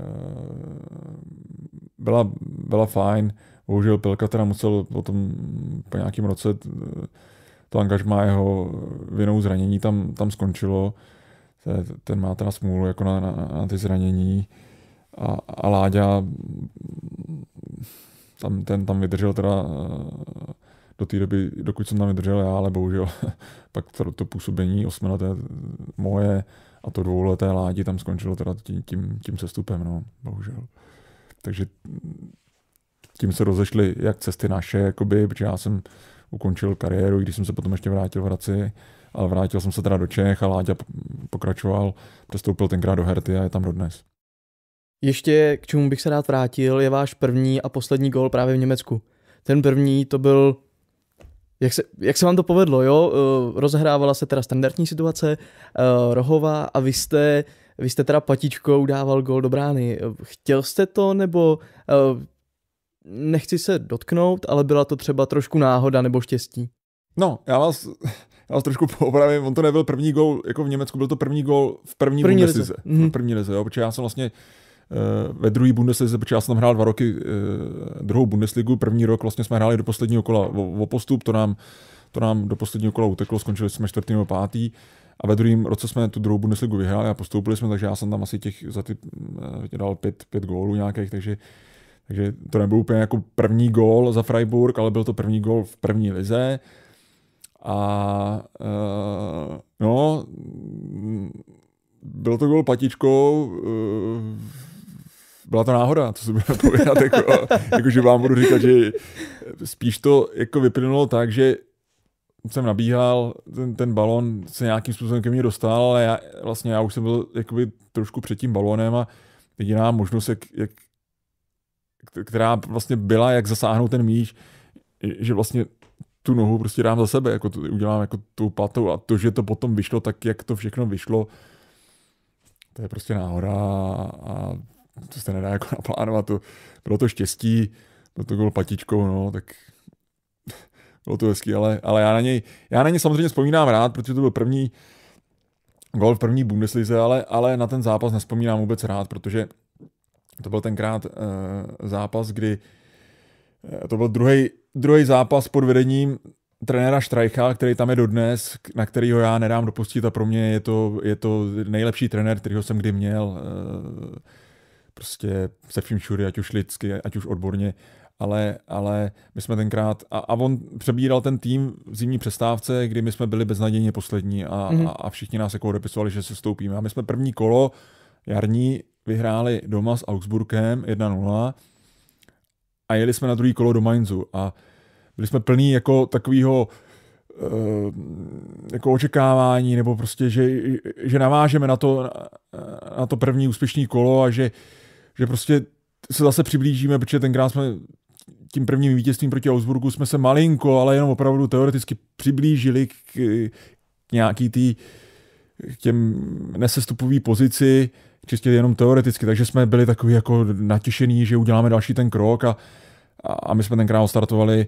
byla, byla fajn. Bohužel Pilka teda musel potom po nějakém roce eh, to angažmá jeho vinou zranění tam, tam skončilo. Ten má teda smůlu jako na, na, na ty zranění. A, a Láďa tam, ten tam vydržel teda eh, do té doby, dokud jsem tam vydržel já, ale bohužel (laughs) pak to, to působení osmileté moje a to dvouleté ládi tam skončilo teda tím, tím, tím sestupem, no, bohužel. Takže tím se rozešly jak cesty naše, jakoby, protože já jsem ukončil kariéru, i když jsem se potom ještě vrátil v Hradci, ale vrátil jsem se teda do Čech a Láďa pokračoval, přestoupil tenkrát do Herty a je tam dodnes. Ještě k čemu bych se rád vrátil, je váš první a poslední gol právě v Německu. Ten první to byl jak se, jak se vám to povedlo, jo? Eh, Rozehrávala se teda standardní situace, eh, rohová a vy jste, vy jste teda patičkou dával gol do brány. Chtěl jste to nebo eh, nechci se dotknout, ale byla to třeba trošku náhoda nebo štěstí? No, já vás, já vás trošku poopravím, on to nebyl první gol, jako v Německu byl to první gol v první, první lize. Mm-hmm. V mhm. první lize, jo, protože já jsem vlastně uh, Eh, ve druhé Bundeslize, protože já jsem tam hrál dva roky eh, druhou Bundesligu, první rok vlastně jsme hráli do posledního kola o, o postup, to nám, to nám do posledního kola uteklo, skončili jsme čtvrtý nebo pátý. A ve druhém roce jsme tu druhou Bundesligu vyhráli a postoupili jsme, takže já jsem tam asi těch za ty eh, dal pět, pět gólů nějakých, takže, takže to nebyl úplně jako první gól za Freiburg, ale byl to první gól v první lize. A uh, no, mm, byl to gol patičkou, uh, byla to náhoda, co se budeme povědat, jako, jako, že vám budu říkat, že spíš to jako vyplynulo tak, že jsem nabíhal, ten, ten balon se nějakým způsobem ke mně dostal, ale já, vlastně já už jsem byl jakoby trošku před tím balonem a jediná možnost, jak, jak, která vlastně byla, jak zasáhnout ten míč, že vlastně tu nohu prostě dám za sebe, jako to, udělám jako tu patou a to, že to potom vyšlo tak, jak to všechno vyšlo, to je prostě náhoda a to se nedá jako (laughs) naplánovat, to, bylo to štěstí, byl to gol patičkou, no, tak (laughs) bylo to hezký, ale, ale já, na něj, já na něj samozřejmě vzpomínám rád, protože to byl první gol v první Bundeslize, ale, ale na ten zápas nespomínám vůbec rád, protože to byl tenkrát uh, zápas, kdy uh, to byl druhý druhý zápas pod vedením trenéra Štrajcha, který tam je dodnes, na kterého já nedám dopustit a pro mě je to, je to nejlepší trenér, kterého jsem kdy měl. Eh, prostě se vším všude, ať už lidsky, ať už odborně, ale, ale my jsme tenkrát, a, a on přebíral ten tým v zimní přestávce, kdy my jsme byli beznadějně poslední a, mm-hmm. a, a všichni nás jako odepisovali, že se stoupíme. A my jsme první kolo jarní vyhráli doma s Augsburgem 1-0 a jeli jsme na druhý kolo do Mainzu a byli jsme plní jako takového eh, jako očekávání, nebo prostě, že, že navážeme na to, na to první úspěšný kolo a že, že prostě se zase přiblížíme, protože tenkrát jsme tím prvním vítězstvím proti Augsburgu jsme se malinko, ale jenom opravdu teoreticky přiblížili k, k nějaký tý, k těm nesestupový pozici, čistě jenom teoreticky, takže jsme byli takový jako natěšený, že uděláme další ten krok a, a, a my jsme tenkrát startovali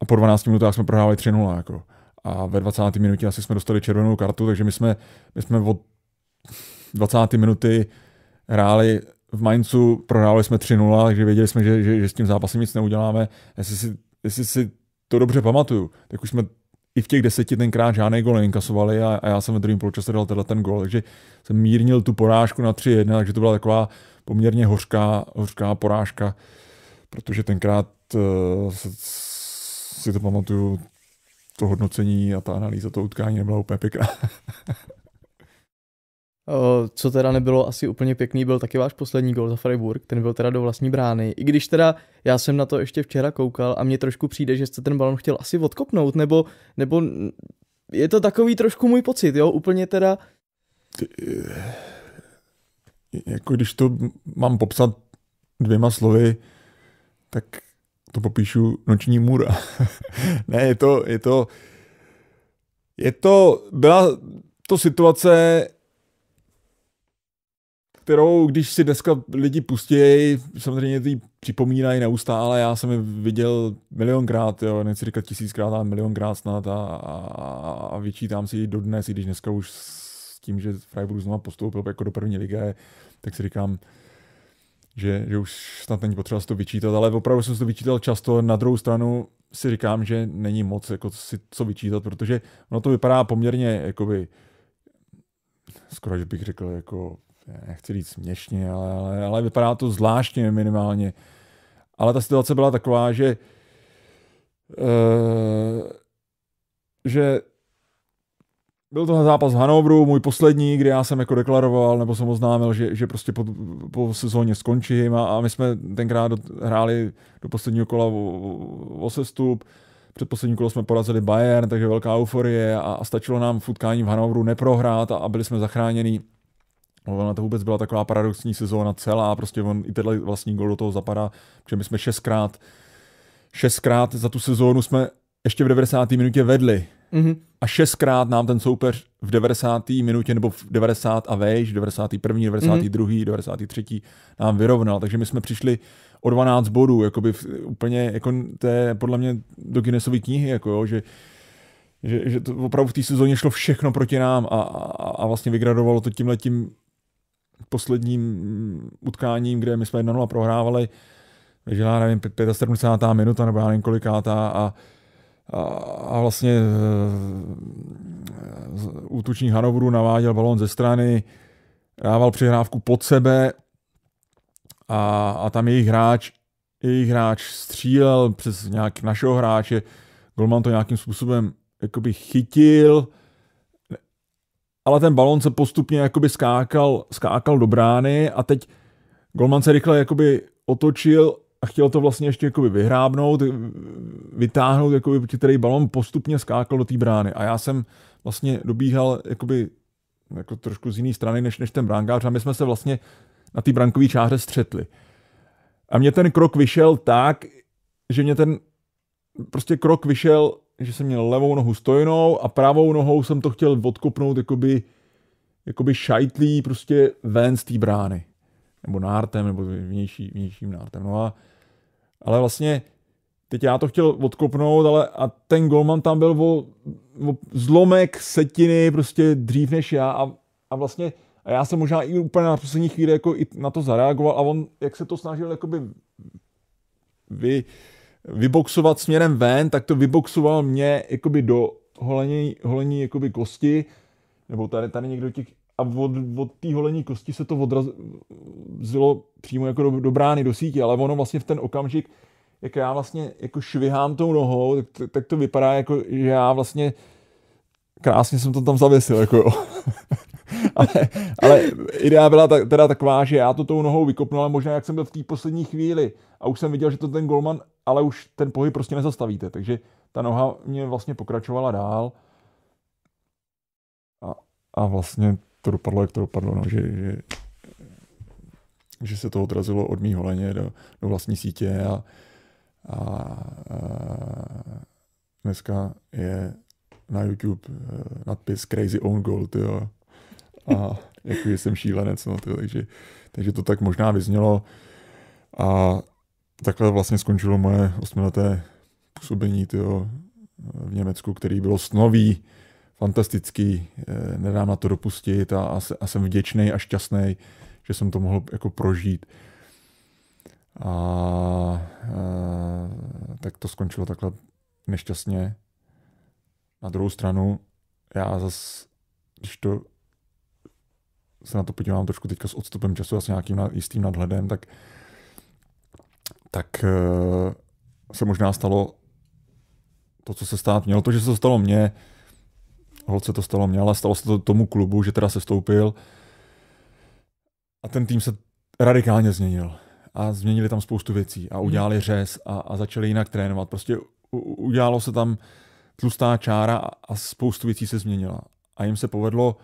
a po 12 minutách jsme prohrávali 3-0 jako. A ve 20. minutě asi jsme dostali červenou kartu, takže my jsme, my jsme od 20. minuty hráli v Mainzu prohráli jsme 3-0, takže věděli jsme, že, že, že s tím zápasem nic neuděláme. Jestli si, jestli si to dobře pamatuju, tak už jsme i v těch deseti tenkrát žádný gol neinkasovali a, a já jsem ve druhém poločase dal tenhle ten gol, takže jsem mírnil tu porážku na 3-1, takže to byla taková poměrně hořká, hořká porážka, protože tenkrát uh, si to pamatuju, to hodnocení a ta analýza to utkání nebyla úplně pěkná. (laughs) Co teda nebylo asi úplně pěkný, byl taky váš poslední gol za Freiburg, ten byl teda do vlastní brány. I když teda já jsem na to ještě včera koukal a mně trošku přijde, že jste ten balon chtěl asi odkopnout, nebo, nebo je to takový trošku můj pocit, jo, úplně teda... Jako když to mám popsat dvěma slovy, tak to popíšu noční můra. (laughs) ne, je to, je to, je to, byla to situace, kterou, když si dneska lidi pustí, samozřejmě ty připomínají neustále, já jsem je viděl milionkrát, jo, nechci říkat tisíckrát, ale milionkrát snad a, a, a vyčítám si ji dodnes, i když dneska už s tím, že Freiburg znovu postoupil jako do první ligy, tak si říkám, že, že už snad není potřeba si to vyčítat, ale opravdu jsem si to vyčítal často. Na druhou stranu si říkám, že není moc jako si co vyčítat, protože ono to vypadá poměrně jakoby, skoro, že bych řekl, jako nechci říct směšně, ale, ale, ale vypadá to zvláštně minimálně. Ale ta situace byla taková, že uh, že byl to zápas v Hanoveru, můj poslední, kdy já jsem jako deklaroval, nebo jsem oznámil, že, že prostě po, po sezóně skončím a, a my jsme tenkrát do, hráli do posledního kola o sestup, poslední kolo jsme porazili Bayern, takže velká euforie a, a stačilo nám v utkání v Hanoveru neprohrát a, a byli jsme zachráněni Ona to vůbec byla taková paradoxní sezóna celá, prostě on i tenhle vlastní gol do toho zapadá, protože my jsme šestkrát, šestkrát za tu sezónu jsme ještě v 90. minutě vedli. Mm-hmm. A šestkrát nám ten soupeř v 90. minutě nebo v 90 a vejš, 91., 92., mm-hmm. 93. nám vyrovnal. Takže my jsme přišli o 12 bodů, jakoby v, úplně, jako to je podle mě do Guinnessovy knihy, jako jo, že že, že to opravdu v té sezóně šlo všechno proti nám a, a, a vlastně vygradovalo to letím posledním utkáním, kde my jsme 1-0 prohrávali, že já nevím, 75. minuta nebo já nevím kolikátá a, a, a vlastně uh, e, útuční Hanovru naváděl balón ze strany, dával přihrávku pod sebe a, a tam jejich hráč, jejich hráč střílel přes nějak našeho hráče, Golman to nějakým způsobem jakoby chytil, ale ten balon se postupně jakoby skákal, skákal do brány a teď Golman se rychle jakoby otočil a chtěl to vlastně ještě jakoby vyhrábnout, vytáhnout, jakoby, který balon postupně skákal do té brány. A já jsem vlastně dobíhal jakoby, jako trošku z jiné strany než, než ten brankář a my jsme se vlastně na té brankové čáře střetli. A mě ten krok vyšel tak, že mě ten prostě krok vyšel že jsem měl levou nohu stojnou a pravou nohou jsem to chtěl odkopnout jakoby, jakoby šajtlí prostě ven z té brány. Nebo nártem, nebo vnější, vnějším nártem. No a, ale vlastně teď já to chtěl odkopnout, ale a ten golman tam byl o, o zlomek setiny prostě dřív než já a, a vlastně a já jsem možná i úplně na poslední chvíli jako i na to zareagoval a on, jak se to snažil jakoby vy, vyboxovat směrem ven, tak to vyboxoval mě jakoby do holení, holení jakoby kosti, nebo tady, tady někdo těch, a od, od té holení kosti se to odrazilo přímo jako do, do brány, do sítě, ale ono vlastně v ten okamžik, jak já vlastně jako švihám tou nohou, tak, tak, to vypadá jako, že já vlastně krásně jsem to tam zavěsil, jako jo. (laughs) ale, ale idea byla ta, teda taková, že já to tou nohou vykopnu, ale možná jak jsem byl v té poslední chvíli, a už jsem viděl, že to ten golman, ale už ten pohyb prostě nezastavíte, takže ta noha mě vlastně pokračovala dál a, a vlastně to dopadlo, jak to dopadlo, no, že, že, že se to odrazilo od mý holeně do, do vlastní sítě a, a, a dneska je na YouTube eh, nadpis Crazy Own Goal, tyjo. A jako, jsem šílenec, no, tyjo, takže, takže to tak možná vyznělo. A takhle vlastně skončilo moje osmileté působení tyjo, v Německu, který bylo snový, fantastický, eh, nedám na to dopustit a, a, a jsem vděčný a šťastný, že jsem to mohl jako prožít. A, a eh, tak to skončilo takhle nešťastně. Na druhou stranu, já zas, když to se na to podívám trošku teďka s odstupem času a s nějakým jistým nadhledem, tak tak eh, se možná stalo to, co se stát mělo. To, že se to stalo mně, holce to stalo mně, ale stalo se to tomu klubu, že teda se stoupil a ten tým se radikálně změnil. A změnili tam spoustu věcí a mhm. udělali řez a, a začali jinak trénovat. Prostě u, udělalo se tam tlustá čára a, a spoustu věcí se změnila. A jim se povedlo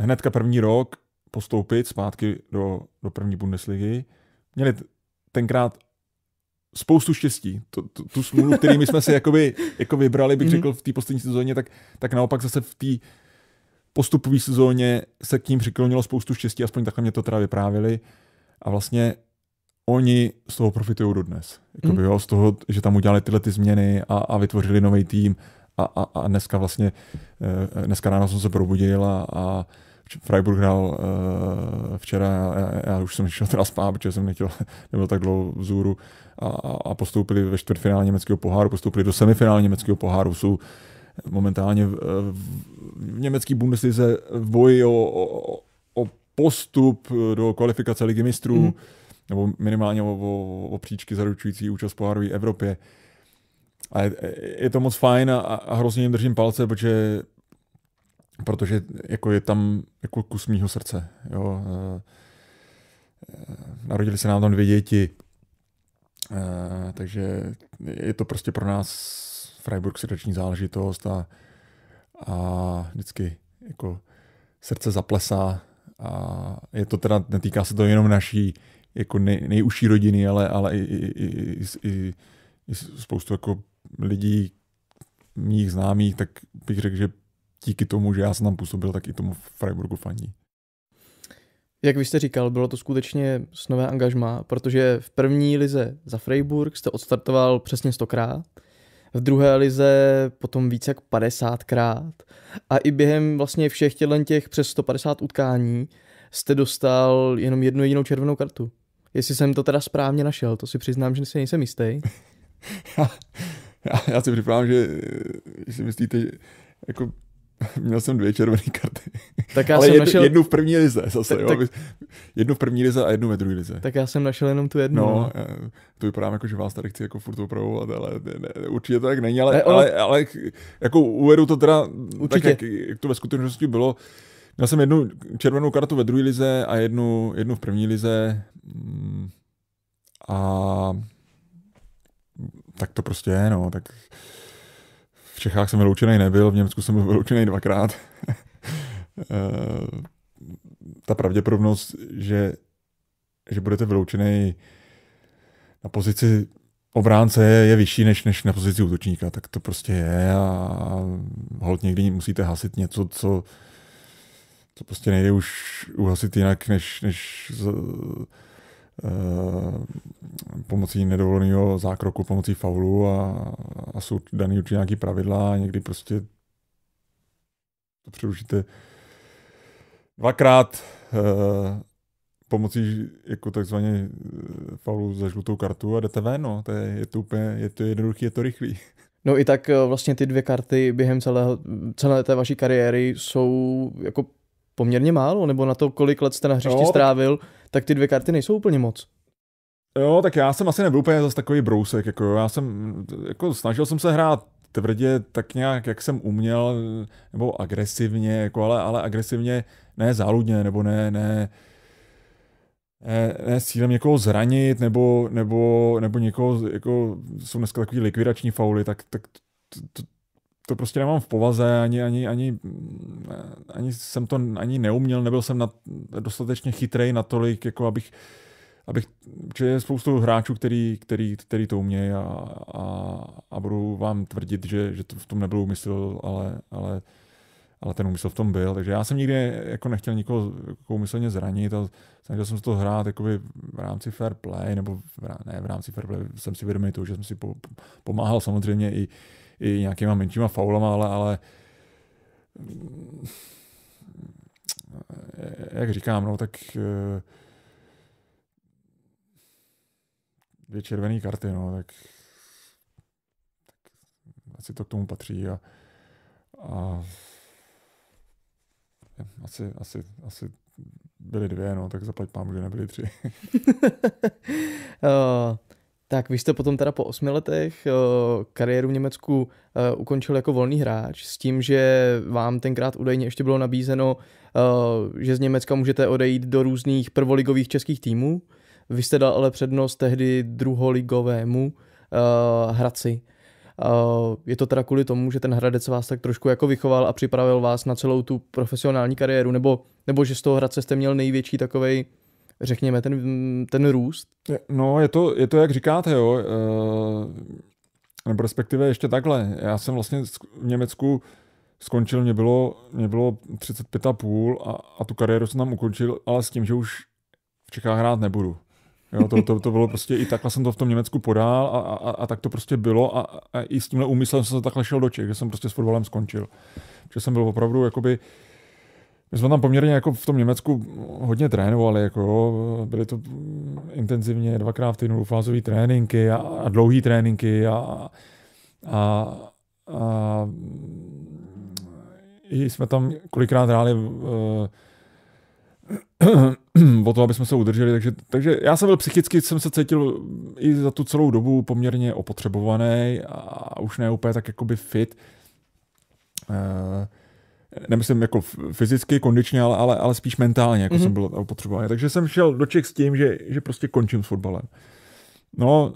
hnedka první rok postoupit zpátky do, do první Bundesligy. Měli tenkrát spoustu štěstí. To, to, tu smůlu, který my jsme si jakoby, jako vybrali, bych mhm. řekl, v té poslední sezóně, tak, tak naopak zase v té postupové sezóně se k ním přiklonilo spoustu štěstí, aspoň takhle mě to teda vyprávěli. A vlastně oni z toho profitují dodnes. Jakoby, mhm. mm. jo, z toho, že tam udělali tyhle ty změny a, a vytvořili nový tým. A, a, a dneska vlastně, eh, dneska ráno jsem se probudil a, a Freiburg hrál uh, včera, já, já už jsem šel teda spát, protože jsem nechtěl, (laughs) nebyl tak dlouho vzůru a, a postoupili ve čtvrtfinále německého poháru, postoupili do semifinále německého poháru, jsou momentálně v, eh, v německý Bundeslize v boji o, o, o postup do kvalifikace ligy mistrů, mm nebo minimálně o, o, o příčky zaručující účast v pohárové Evropě. A je, je to moc fajn a, a hrozně jim držím palce, protože protože jako je tam jako kus mýho srdce. Jo. Eh, narodili se nám tam dvě děti, eh, takže je to prostě pro nás Freiburg srdeční záležitost a, a vždycky jako srdce zaplesá a je to teda, netýká se to jenom naší jako nej, nejužší rodiny, ale, ale i, i, i, i, i spoustu jako lidí, mých známých, tak bych řekl, že díky tomu, že já jsem tam působil, tak i tomu Freiburgu fandí. Jak vy jste říkal, bylo to skutečně nové angažma, protože v první lize za Freiburg jste odstartoval přesně 100krát, v druhé lize potom více jak 50krát a i během vlastně všech těch přes 150 utkání jste dostal jenom jednu jedinou červenou kartu. Jestli jsem to teda správně našel, to si přiznám, že si nejsem jistý. (laughs) já, já si připravám, že si myslíte, že jako (laughs) Měl jsem dvě červené karty. Tak já Ale jsem jednu, našel... jednu v první lize zase, tak, jo? Tak... Jednu v první lize a jednu ve druhé lize. Tak já jsem našel jenom tu jednu. No, ne? No. Eh, to vypadá jako, že vás tady chci jako furt opravovat, ale ne, ne, určitě to tak není, ale, ne, ono... ale, ale, jako uvedu to teda určitě. tak, jak, jak to ve skutečnosti bylo. Měl jsem jednu červenou kartu ve druhé lize a jednu, jednu v první lize. Mm, a tak to prostě je, no, tak v Čechách jsem vyloučený nebyl, v Německu jsem byl vyloučený dvakrát. (laughs) Eh, ta pravděpodobnost, že, že budete vyloučený na pozici obránce je vyšší než, než na pozici útočníka, tak to prostě je a hold někdy musíte hasit něco, co, co prostě nejde už uhasit jinak, než, než Eh, pomocí nedovoleného zákroku, pomocí faulu a, a jsou daný určitě nějaký pravidla a někdy prostě to přerušíte dvakrát e, pomocí jako takzvaně eh, faulu za žlutou kartu a jdete ven, no. to je, je to úplně, je to jednoduchý, je to rychlý. No i tak vlastně ty dvě karty během celého, celé té vaší kariéry jsou jako poměrně málo, nebo na to, kolik let jste na hřišti no, strávil, tak tak ty dvě karty nejsou úplně moc. Jo, tak já jsem asi nebyl úplně zase takový brousek, jako já jsem, jako snažil jsem se hrát tvrdě tak nějak, jak jsem uměl, nebo agresivně, jako ale, ale agresivně ne záludně, nebo ne, ne, ne, ne s cílem někoho zranit, nebo, nebo, nebo někoho, jako jsou dneska takový likvidační fauly, tak, tak to, to, to prostě nemám v povaze, ani, ani, ani, ani jsem to ani neuměl, nebyl jsem na, dostatečně chytrej natolik, jako abych, abych že je spoustu hráčů, který, který, který to umějí a, a, a, budu vám tvrdit, že, že to v tom nebyl úmysl, ale, ale, ale ten úmysl v tom byl. Takže já jsem nikdy jako nechtěl nikoho jako úmyslně zranit a snažil jsem se to hrát jakoby v rámci fair play, nebo v, ne v rámci fair play, jsem si vědomý to, že jsem si po, pomáhal samozřejmě i, i nějakýma menšíma faulama, ale, ale jak říkám, no, tak eh, dvě červené karty, no, tak, tak asi to k tomu patří a, a asi, asi, asi byly dvě, no, tak zaplať pám, že nebyly tři. (laughs) Oh. Tak vy jste potom teda po osmi letech eh, kariéru v Německu eh, ukončil jako volný hráč s tím, že vám tenkrát údajně ještě bylo nabízeno, eh, že z Německa můžete odejít do různých prvoligových českých týmů. Vy jste dal ale přednost tehdy druholigovému Hradci. Je to teda kvůli tomu, že ten Hradec vás tak trošku jako vychoval a připravil vás na celou tu profesionální kariéru, nebo, nebo že z toho Hradce jste měl největší takovej řekněme, ten, ten růst? No, je to, je to jak říkáte, jo. Eh, nebo respektive ještě takhle. Já jsem vlastně v Německu skončil, mě bylo, mě bylo 35 a půl a, a tu kariéru jsem tam ukončil, ale s tím, že už v Čechách hrát nebudu. Jo, to, to, to bylo prostě, i takhle jsem to v tom Německu podal a, a, a tak to prostě bylo a, a i s tímhle úmyslem jsem se takhle šel do Čech, že jsem prostě s fotbalem skončil. Že jsem byl opravdu jakoby uh, my jsme tam poměrně jako v tom Německu hodně trénovali, jako byly to intenzivně dvakrát v týdnu fázové tréninky a, a dlouhé tréninky a, a, a i jsme tam kolikrát hráli uh, (clears throat) o to, aby jsme se udrželi. Takže, takže já jsem byl psychicky, jsem se cítil i za tu celou dobu poměrně opotřebovaný a už ne úplně tak jakoby fit. Uh, nemyslím jako fyzicky, kondičně, ale, ale, ale spíš mentálně, jako mm-hmm. jsem mhm. byl potřebovaný. Takže jsem šel do Čech s tím, že, že prostě končím s fotbalem. No,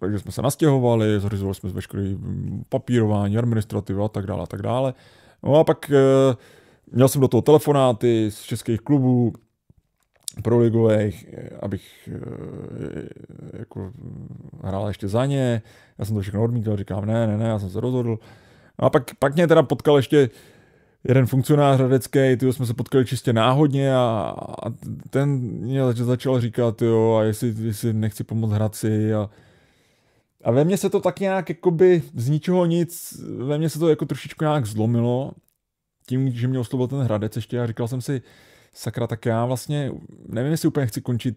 takže jsme se nastěhovali, zřizovali jsme veškerý mm, papírování, administrativu a tak dále a tak dále. No a pak e, měl jsem do toho telefonáty z českých klubů, proligových, eh, abych e, jako mm, hrál ještě za ně. Já jsem to všechno odmítal, říkám ne, ne, ne, já jsem se rozhodl. No a pak, pak mě teda potkal ještě jeden funkcionář hradecký, ty jsme se potkali čistě náhodně a, a ten mě začal říkat, jo, a jestli, jestli nechci pomoct Hradci a, a ve mně se to tak nějak jakoby z ničeho nic, ve mně se to jako trošičku nějak zlomilo, tím, že mě oslovil ten Hradec ještě a říkal jsem si, sakra, tak já vlastně nevím, jestli úplně chci končit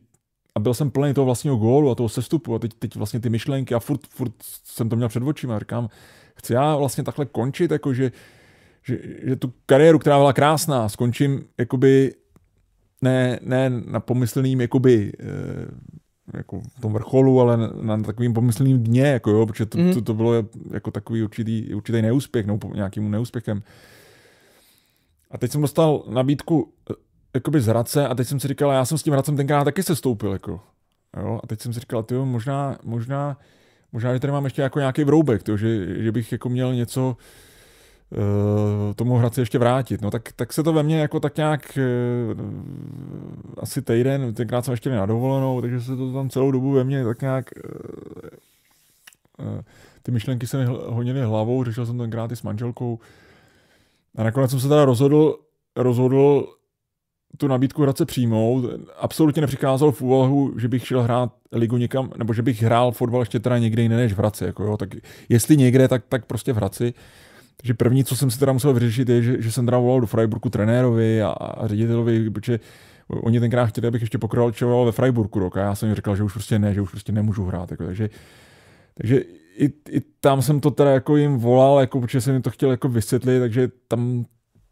a byl jsem plný toho vlastního gólu a toho sestupu a teď, teď vlastně ty myšlenky a furt, furt jsem to měl před očima a říkám, chci já vlastně takhle končit, jakože že že, že tu kariéru, která byla krásná, skončím jakoby ne, ne na pomyslným jakoby eh, jako v tom vrcholu, ale na, na takovým pomyslným dně, jako jo, protože to, mm. to, to bylo jako takový určitý, určitý neúspěch, nebo nějakým neúspěchem. A teď jsem dostal nabídku eh, jakoby z Hradce a teď jsem si říkal, já jsem s tím Hradcem tenkrát taky se stoupil, jako. Jo? A teď jsem si říkal, tyjo, možná, možná, možná, že tady mám ještě jako nějaký vroubek, tyjo, že, že bych jako měl něco, uh, Eh, tomu Hradci ještě vrátit. No tak, tak se to ve mně jako tak nějak eh, asi týden, tenkrát jsem ještě na dovolenou, takže se to tam celou dobu ve mně tak nějak eh, ty myšlenky se mi honily hlavou, řešil jsem tenkrát i s manželkou a nakonec jsem se teda rozhodl, rozhodl tu nabídku Hradce přijmout. Absolutně nepřikázal v úvahu, že bych šel hrát ligu někam, nebo že bych hrál fotbal ještě teda někde jiné než v Hradci. Jako jo. Tak jestli někde, tak, tak prostě v Hradci. Uh, takže první, co jsem si teda musel vyřešit, je, že, že jsem teda volal do Freiburgu trenérovi a, a ředitelovi, protože oni tenkrát chtěli, abych ještě pokračoval ve Freiburgu rok a já jsem jim říkal, že už prostě ne, že už prostě nemůžu hrát. Jako, takže, takže i, i, tam jsem to teda jako jim volal, jako, protože jsem jim to chtěl jako vysvětlit, takže tam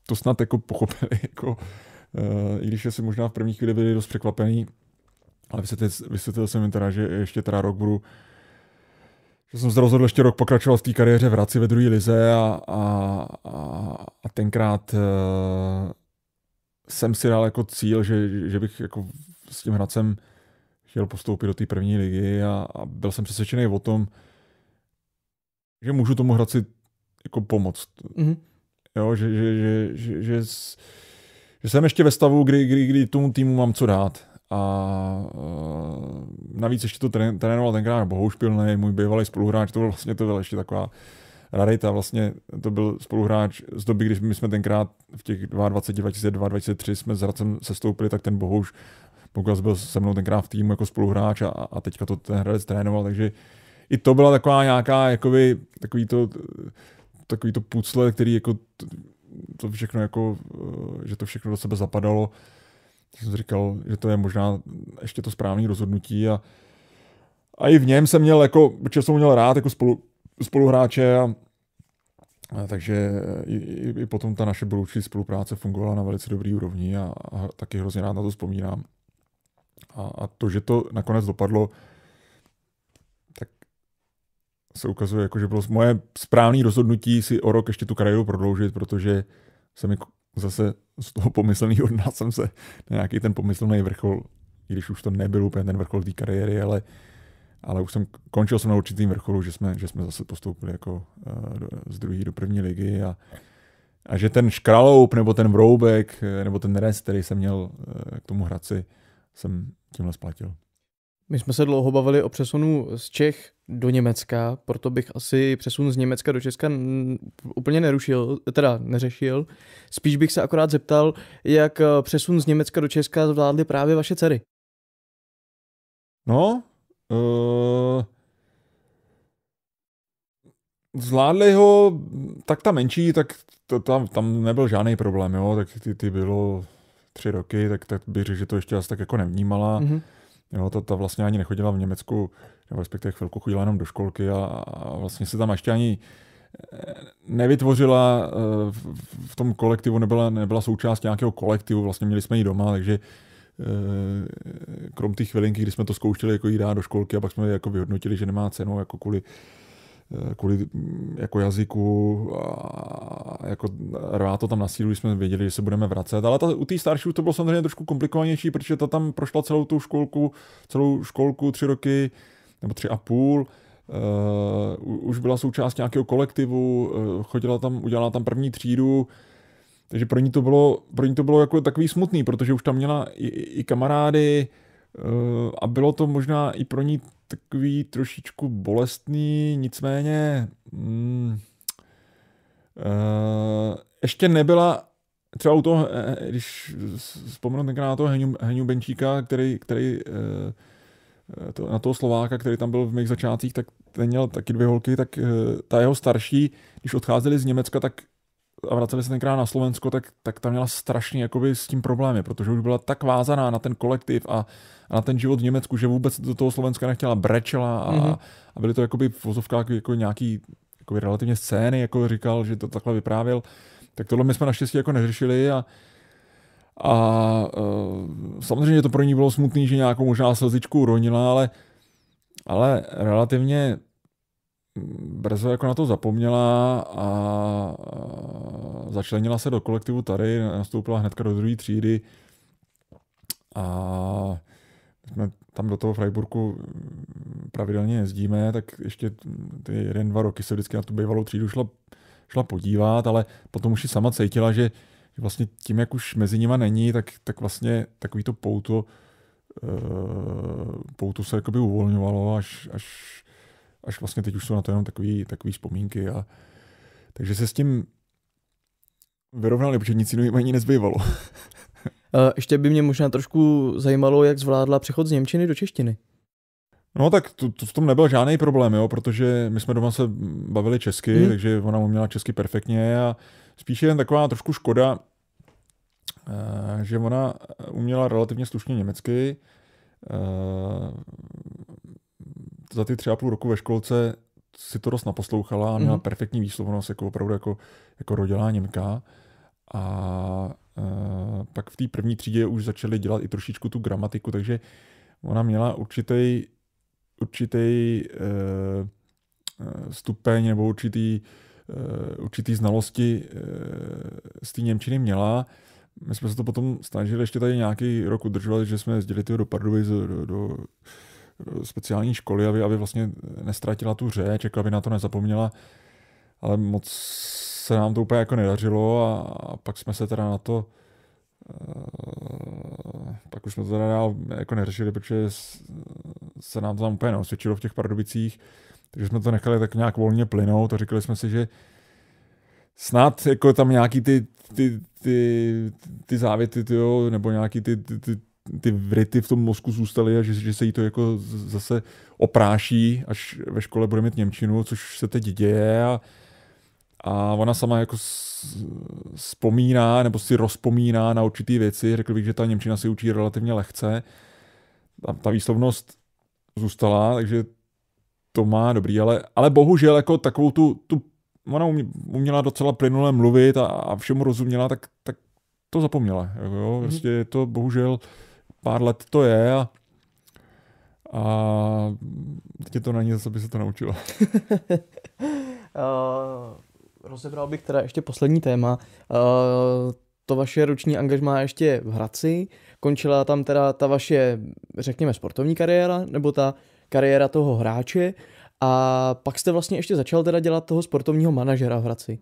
to snad jako pochopili, (laughs) jako, uh, i když asi možná v první chvíli byli dost překvapení, ale vysvětlil, vysvětlil jsem jim teda, že ještě teda rok budu že jsem se rozhodl ještě rok pokračovat v té kariéře v Hradci ve druhé lize a, a, a tenkrát uh, jsem si dal jako cíl, že, že bych jako s tím Hradcem chtěl postoupit do té první ligy a, a byl jsem přesvědčený o tom, že můžu tomu Hradci jako pomoct. Mm-hmm. Jo, že, že, že, že, že, že, že jsem ještě ve stavu, kdy, kdy, kdy tomu týmu mám co dát a uh, navíc ještě to trén, trénoval tenkrát Bohoušpilnej, můj bývalý spoluhráč, to byl vlastně to byl ještě taková rarita, vlastně to byl spoluhráč z doby, když my jsme tenkrát v těch 22, 2002, 2003 jsme s Hradcem sestoupili, tak ten Bohouš Poklas byl se mnou tenkrát v týmu jako spoluhráč a, a teďka to ten hradec trénoval, takže i to byla taková nějaká, jakoby, takový to, takový to pucle, který jako to všechno jako, e, že to všechno do sebe zapadalo jsem říkal, že to je možná ještě to správné rozhodnutí a, a i v něm jsem měl, jako, protože jsem měl rád jako spolu, spoluhráče a, a takže i, i, i, potom ta naše budoucí spolupráce fungovala na velice dobrý úrovni a, a taky hrozně rád na to vzpomínám. A, a to, že to nakonec dopadlo, tak se ukazuje, jako, že bylo moje správné rozhodnutí si o rok ještě tu kariéru prodloužit, protože se mi jako zase z toho pomyslného dna jsem se na nějaký ten pomyslný vrchol, i když už to nebyl úplně ten vrchol té kariéry, ale, ale už jsem končil jsem na určitým vrcholu, že jsme, že jsme zase postoupili jako eh, do, z druhé do první ligy a, a že ten škraloup nebo ten vroubek eh, nebo ten rest, který jsem měl eh, k tomu hradci, jsem tímhle splatil. My jsme se dlouho bavili o přesunu z Čech do Německa, proto bych asi přesun z Německa do Česka úplně nerušil, teda neřešil. Spíš bych se akorát zeptal, jak eh, přesun z Německa do Česka zvládly právě vaše dcery. No, uh, zvládli ho, tak ta menší, tak to, tam, tam nebyl žádný problém, jo, tak ty, ty bylo tři roky, tak, tak bych řekl, že to ještě asi tak jako nevnímala. Mm-hmm. Jo, ta, ta vlastně ani nechodila v Německu, nebo respektive chvilku chodila jenom do školky a, a vlastně se tam ještě ani eh, nevytvořila eh, v tom kolektivu, nebyla, nebyla součást nějakého kolektivu, vlastně měli jsme ji doma, takže eh, krom těch chvilinky, kdy jsme to zkoušeli, jako jí dát do školky a pak jsme jako vyhodnotili, že nemá cenu jako kvůli Eh, kvůli mm, jako jazyku a jako rvá to tam na sílu, když jsme věděli, že se budeme vracet. Ale ta, u té starší to bylo samozřejmě trošku komplikovanější, protože ta tam prošla celou tu školku, celou školku tři roky nebo tři a půl. Uh, už byla součást nějakého kolektivu, uh, chodila tam, udělala tam první třídu, takže pro ní to bylo, pro ní to bylo jako takový smutný, protože už tam měla i, i kamarády, a bylo to možná i pro ní takový trošičku bolestný, nicméně mm, uh, ještě nebyla třeba u toho, eh, eh, když vzpomenu tenkrát na toho Heniu, Heniu Benčíka, který, který to, na toho Slováka, který tam byl v mých začátcích, tak ten měl taky dvě holky, tak ta jeho starší, když odcházeli z Německa, tak a vraceli se tenkrát na Slovensko, tak, tak tam měla strašný jakoby s tím problémy, protože už byla tak vázaná na ten kolektiv a, a na ten život v Německu, že vůbec do toho Slovenska nechtěla, brečela a, mm-hmm. a byly to jakoby v vozovkách jako nějaký jakoby relativně scény, jako říkal, že to takhle vyprávěl. Tak tohle my jsme naštěstí jako neřešili a, a uh, samozřejmě to pro ní bylo smutný, že nějakou možná slzičku uronila, ale, ale relativně brzo jako na to zapomněla a začlenila se do kolektivu tady, nastoupila hnedka do druhé třídy a jsme tam do toho Freiburgu pravidelně jezdíme, tak ještě ty jeden, dva roky se vždycky na tu bývalou třídu šla, šla podívat, ale potom už si sama cítila, že vlastně tím, jak už mezi nima není, tak, tak vlastně takový to pouto, eh, pouto se jakoby uvolňovalo, až, až až vlastně teď už jsou na to jenom takové takový vzpomínky. A, takže se s tím vyrovnali, protože nic jiného ani nezbývalo. (laughs) Eh, ještě by mě možná trošku zajímalo, jak zvládla přechod z Němčiny do češtiny. No tak to, to v tom nebyl žádný problém, jo, protože my jsme doma se bavili česky, hmm. takže ona uměla česky perfektně a spíše jen taková trošku škoda, eh, že ona eh, uměla relativně slušně německy, za ty tři a půl roku ve školce si to dost naposlouchala a měla mm-hmm. perfektní výslovnost, jako opravdu jako, jako rodilá Němka. A e, pak v té první třídě už začali dělat i trošičku tu gramatiku, takže ona měla určitý, určitý e, e, stupeň nebo určitý, e, určitý znalosti e, z té Němčiny měla. My jsme se to potom snažili ještě tady nějaký rok udržovat, že jsme jezdili do Pardubic, do, do, do speciální školy, aby, aby vlastně nestratila tu řeč, jako aby na to nezapomněla, ale moc se nám to úplně jako nedařilo a, a pak jsme se teda na to a, eh, pak už jsme to teda dál jako neřešili, protože se nám to tam úplně neosvědčilo v těch Pardubicích, takže jsme to nechali tak nějak volně plynout a říkali jsme si, že snad jako tam nějaký ty, ty, ty, ty závěty, ty, jo, nebo nějaký ty, ty, ty, ty vryty v tom mozku zůstaly a že, že se jí to jako zase opráší, až ve škole bude mít Němčinu, což se teď děje a, a ona sama jako vzpomíná nebo si rozpomíná na určité věci. Řekl bych, že ta Němčina se učí relativně lehce. Ta, ta výslovnost zůstala, takže to má dobrý, ale, ale bohužel jako takovou tu, tu ona uměla docela plynule mluvit a, a všemu rozuměla, tak, tak to zapomněla. jo, mm-hmm. Vlastně je to bohužel pár let to je a, a teď je to na ní zase, aby se to naučilo. uh, (laughs) eh, rozebral bych teda ještě poslední téma. Uh, to vaše ruční angažmá ještě v Hradci, končila tam teda ta vaše, řekněme, sportovní kariéra, nebo ta kariéra toho hráče a pak jste vlastně ještě začal teda dělat toho sportovního manažera v Hradci.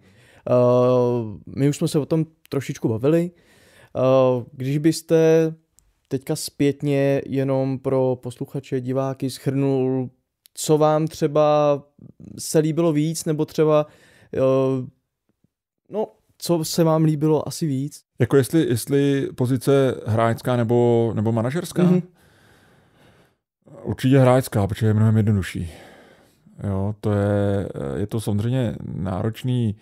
Uh, my už jsme se o tom trošičku bavili. Uh, když byste teďka zpětně jenom pro posluchače, diváky schrnul, co vám třeba se líbilo víc, nebo třeba eh, no, co se vám líbilo asi víc? Jako jestli, jestli pozice hráčská nebo, nebo manažerská? Mm-hmm. Určitě hráčská, protože je mnohem jednodušší. Jo, to je, je to samozřejmě náročný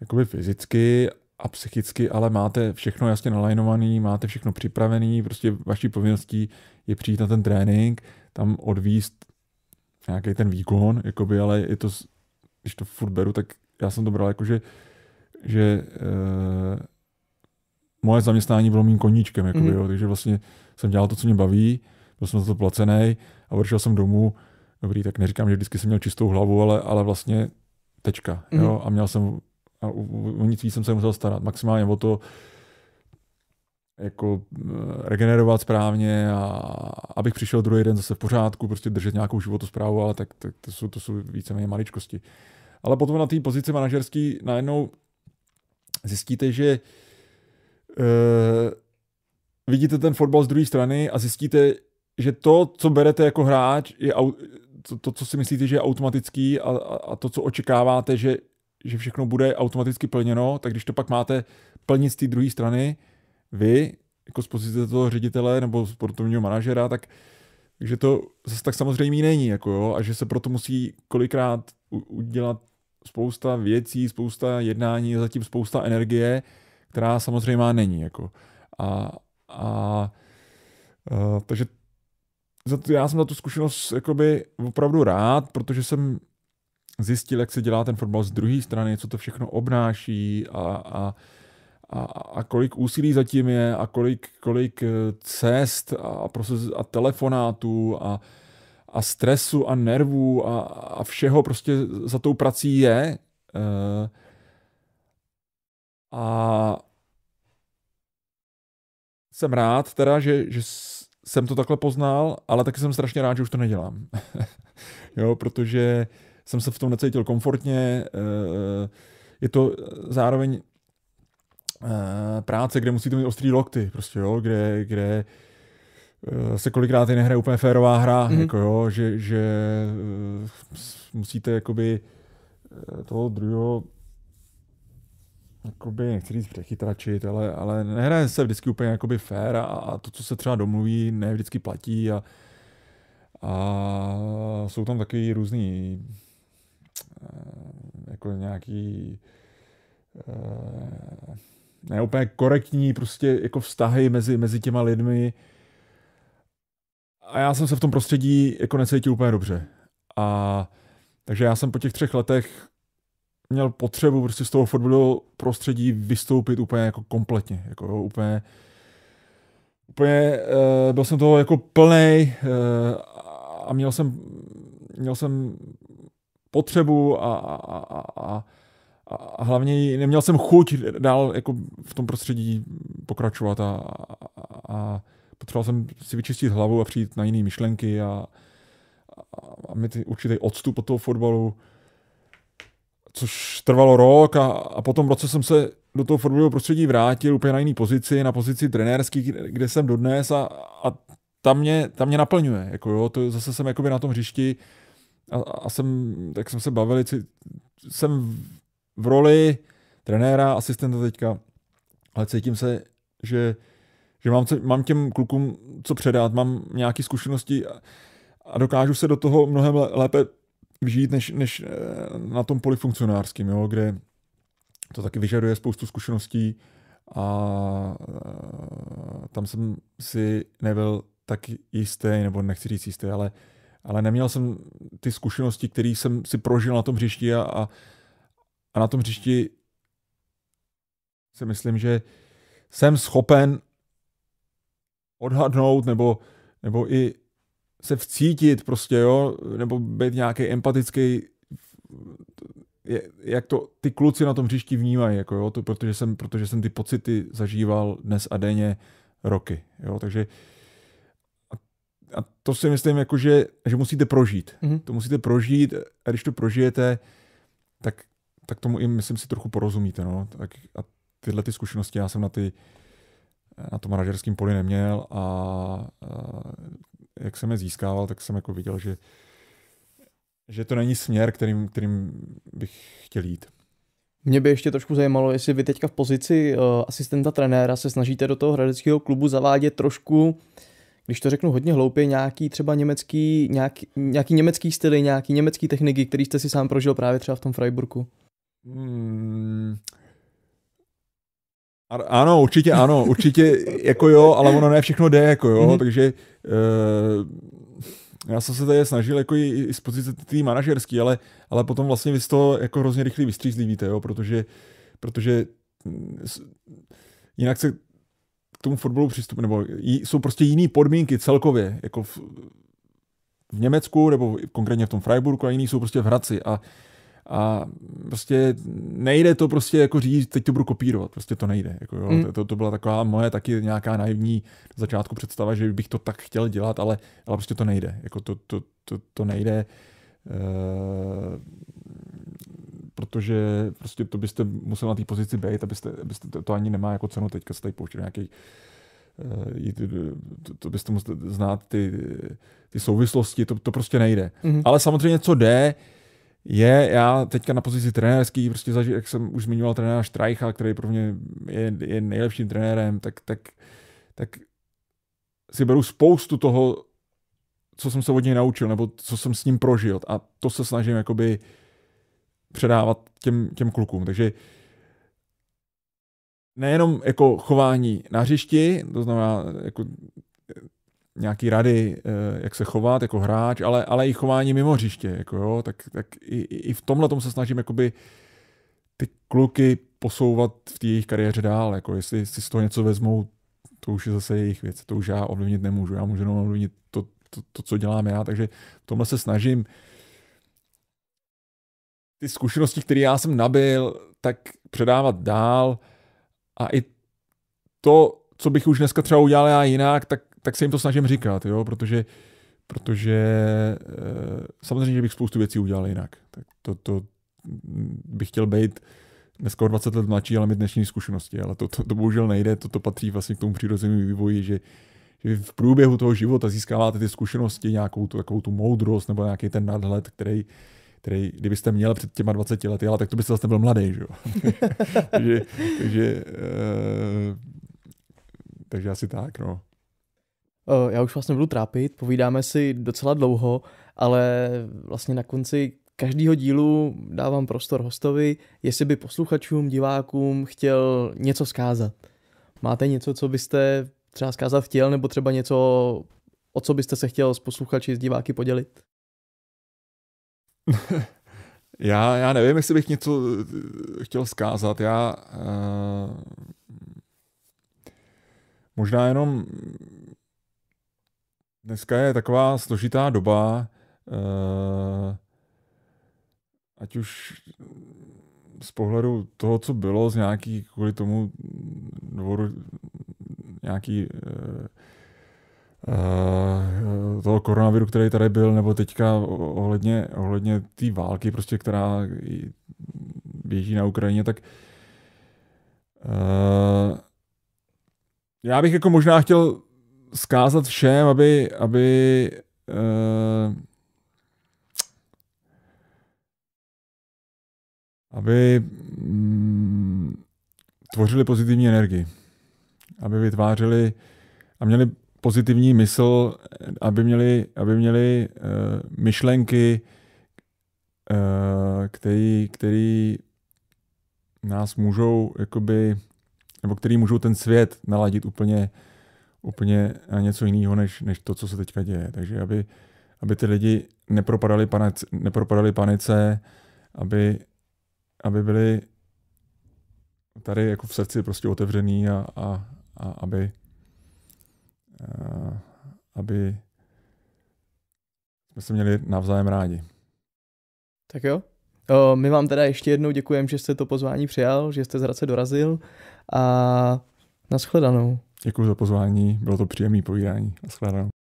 jakoby fyzicky, a psychicky, ale máte všechno jasně nalajnované, máte všechno připravené, prostě vaší povinností je přijít na ten trénink, tam odvíst nějaký ten výkon, jakoby, ale je to, když to furt beru, tak já jsem to bral jako, že, že e, moje zaměstnání bylo mým koníčkem, jakoby, mm jo, takže vlastně jsem dělal to, co mě baví, byl jsem za to placený a odešel jsem domů, dobrý, tak neříkám, že vždycky jsem měl čistou hlavu, ale, ale vlastně tečka, mm jo, mhm. a měl jsem a o nic víc jsem se musel starat. Maximálně o to, jako eh, regenerovat správně a abych přišel druhý den zase v pořádku, prostě držet nějakou životosprávu, ale tak, tak to jsou, to jsou víceméně maličkosti. Ale potom na té pozici manažerský najednou zjistíte, že uh, vidíte ten fotbal z druhé strany a zjistíte, že to, co berete jako hráč, je to, to co si myslíte, že je automatický a, a, a to, co očekáváte, že že všechno bude automaticky plněno, tak když to pak máte plnit z té druhé strany, vy, jako z pozice toho ředitele nebo sportovního manažera, tak takže to zase tak samozřejmě není, jako jo, a že se proto musí kolikrát udělat spousta věcí, spousta jednání, zatím spousta energie, která samozřejmě není. Jako. A, a, a e, takže za to, já jsem za tu zkušenost jakoby opravdu rád, protože jsem zjistil, jak se dělá ten fotbal z druhé strany, co to všechno obnáší a, a, a, a kolik úsilí zatím je a kolik, kolik eh, cest a, proces, a telefonátů a, a stresu a nervů a, a všeho prostě za tou prací je. E, a jsem rád teda, že, že jsem to takhle poznal, ale taky jsem strašně rád, že už to nedělám. (laughs) jo, protože uh, jsem se v tom necítil komfortně. Eh, eh, je to zároveň eh, práce, kde musíte mít ostrý lokty, prostě, jo, kde, kde se kolikrát i nehraje úplně férová hra, mm-hmm. jako jo, že, že musíte jakoby toho druhého jakoby, nechci říct přechytračit, ale, ale nehraje se vždycky úplně jakoby fair a, a to, co se třeba domluví, ne vždycky platí a, a jsou tam taky různý Eh, jako nějaký eh, ne úplně korektní prostě jako vztahy mezi, mezi těma lidmi. A já jsem se v tom prostředí jako necítil úplně dobře. A takže já jsem po těch třech letech měl potřebu prostě z toho fotbalového prostředí vystoupit úplně jako kompletně, jako jo, úplně úplně uh, byl jsem toho jako plnej uh, a měl jsem měl jsem potřebu a, a, a, a, a hlavně neměl jsem chuť dál jako v tom prostředí pokračovat a, a, a potřeboval jsem si vyčistit hlavu a přijít na jiné myšlenky a, a, a mít určitý odstup od toho fotbalu, což trvalo rok a, a po tom roce jsem se do toho fotbalového prostředí vrátil úplně na jiný pozici, na pozici trenérský, kde jsem dodnes a, a tam, mě, tam mě naplňuje. Jako jo, to zase jsem na tom hřišti, uh, a, a jsem, tak jsem se bavili, jsem v roli trenéra, asistenta teďka, ale cítím se, že, že mám, mám těm klukům co předat, mám nějaké zkušenosti a, a dokážu se do toho mnohem lépe vžít, než, než eh, na tom poli funkcionářském, jo, kde to taky vyžaduje spoustu zkušeností a eh, tam jsem si nebyl tak jistý, nebo nechci říct jistý, ale uh, ale neměl jsem ty zkušenosti, které jsem si prožil na tom hřišti a, a, a na tom hřišti si myslím, že jsem schopen odhadnout nebo, nebo i se vcítit prostě, jo, nebo být nějaký empatický, jak to ty kluci na tom hřišti vnímají, jako jo, to, protože, jsem, protože jsem ty pocity zažíval dnes a denně roky, jo, takže uh, a to si myslím, jako že, že musíte prožít. Mm-hmm. To musíte prožít a když to prožijete, tak, tak tomu i myslím si trochu porozumíte. No. Tak, a tyhle ty zkušenosti já jsem na ty na tom manažerském poli neměl a, a jak jsem je získával, tak jsem jako viděl, že, že to není směr, kterým, kterým bych chtěl jít. Mě by ještě trošku zajímalo, jestli vy teďka v pozici uh, asistenta trenéra se snažíte do toho hradeckého klubu zavádět trošku uh, když to řeknu hodně hloupě, nějaký třeba německý, nějaký, nějaký německý styly, nějaký německý techniky, který jste si sám prožil právě třeba v tom Freiburgu? Hmm. A, ano, určitě ano, určitě jako jo, ale ono ne všechno jde, jako jo, mm-hmm. takže e, já jsem se tady snažil jako i, i z pozice tý manažerský, ale, ale potom vlastně vy to jako hrozně rychle vystřízlivíte, jo, protože, protože hm, jinak se k tomu fotbalu přistupují, nebo jsou prostě jiné podmínky celkově, jako v, v Německu, nebo konkrétně v tom Freiburgu a jiný jsou prostě v Hradci a, a prostě nejde to prostě jako říct, teď to budu kopírovat, prostě to nejde. Jako jo. Mm. To, to, byla taková moje taky nějaká naivní začátku představa, že bych to tak chtěl dělat, ale, ale prostě to nejde. Jako to, to, to, to nejde. Uh, protože prostě to byste musel na té pozici být, abyste, abyste to, to, ani nemá jako cenu teďka se tady pouštět nějaký eh, eh, to, to byste museli znát ty, ty souvislosti, to, to prostě nejde. Mm-hmm. Ale samozřejmě, co jde, je, já teďka na pozici trenérský, prostě zaži, jak jsem už zmiňoval trenéra Štrajcha, který pro mě je, je nejlepším trenérem, tak, tak, tak si beru spoustu toho, co jsem se od něj naučil, nebo co jsem s ním prožil. A to se snažím jakoby uh, předávat těm, těm klukům. Takže nejenom jako chování na hřišti, to znamená jako eh, nějaký rady, eh, jak se chovat jako hráč, ale, ale i chování mimo hřiště. Jako jo, tak, tak i, i v tomhle tom se snažím jakoby ty kluky posouvat v té jejich kariéře dál. Jako jestli si z toho něco vezmou, to už je zase jejich věc. To už já ovlivnit nemůžu. Já můžu jenom ovlivnit to, to, to co dělám já. Takže v tomhle se snažím uh, ty zkušenosti, které já jsem nabil, tak předávat dál a i to, co bych už dneska třeba udělal já jinak, tak, tak se jim to snažím říkat, jo, protože, protože e, samozřejmě, že bych spoustu věcí udělal jinak. Tak to, to bych chtěl být dneska o 20 let mladší, ale mít dnešní zkušenosti, ale to, to, to bohužel nejde, to, to patří vlastně k tomu přirozenému vývoji, že, že v průběhu toho života získáváte ty zkušenosti, nějakou tu, takovou tu moudrost nebo nějaký ten nadhled, který, který kdybyste měl před těma 20 lety, ale tak to byste zase byl mladý, že jo. (laughs) takže, takže, uh, takže asi tak, no. Eh, já už vlastně budu trápit, povídáme si docela dlouho, ale vlastně na konci každého dílu dávám prostor hostovi, jestli by posluchačům, divákům chtěl něco zkázat. Máte něco, co byste třeba zkázat chtěl, nebo třeba něco, o co byste se chtěl s posluchači, s diváky podělit? (laughs) já, já nevím, jestli bych něco eh, chtěl zkázat. Já uh, možná jenom dneska je taková složitá doba, uh, ať už z pohledu toho, co bylo, z nějaký, kvůli tomu dvoru, nějaký uh, Eh, toho koronaviru, který tady byl, nebo teďka ohledně, ohledně té války, prostě, která běží na Ukrajině, tak eh, já bych jako možná chtěl zkázat všem, aby, aby eh, aby mm, tvořili pozitivní energii, aby vytvářeli a měli pozitivní mysl, aby měli, aby měli uh, myšlenky, uh, který, který nás můžou jakoby, nebo který můžou ten svět naladit úplně, úplně na něco jiného, než, než to, co se teďka děje. Takže aby, aby ty lidi nepropadali, panec, nepropadali panice, aby, aby byli tady jako v srdci prostě otevřený a, a, a aby Eh, aby jsme se měli navzájem rádi. Tak jo. my vám teda ještě jednou děkujeme, že jste to pozvání přijal, že jste z Hradce dorazil a naschledanou. Děkuji za pozvání, bylo to příjemné povídání. Naschledanou.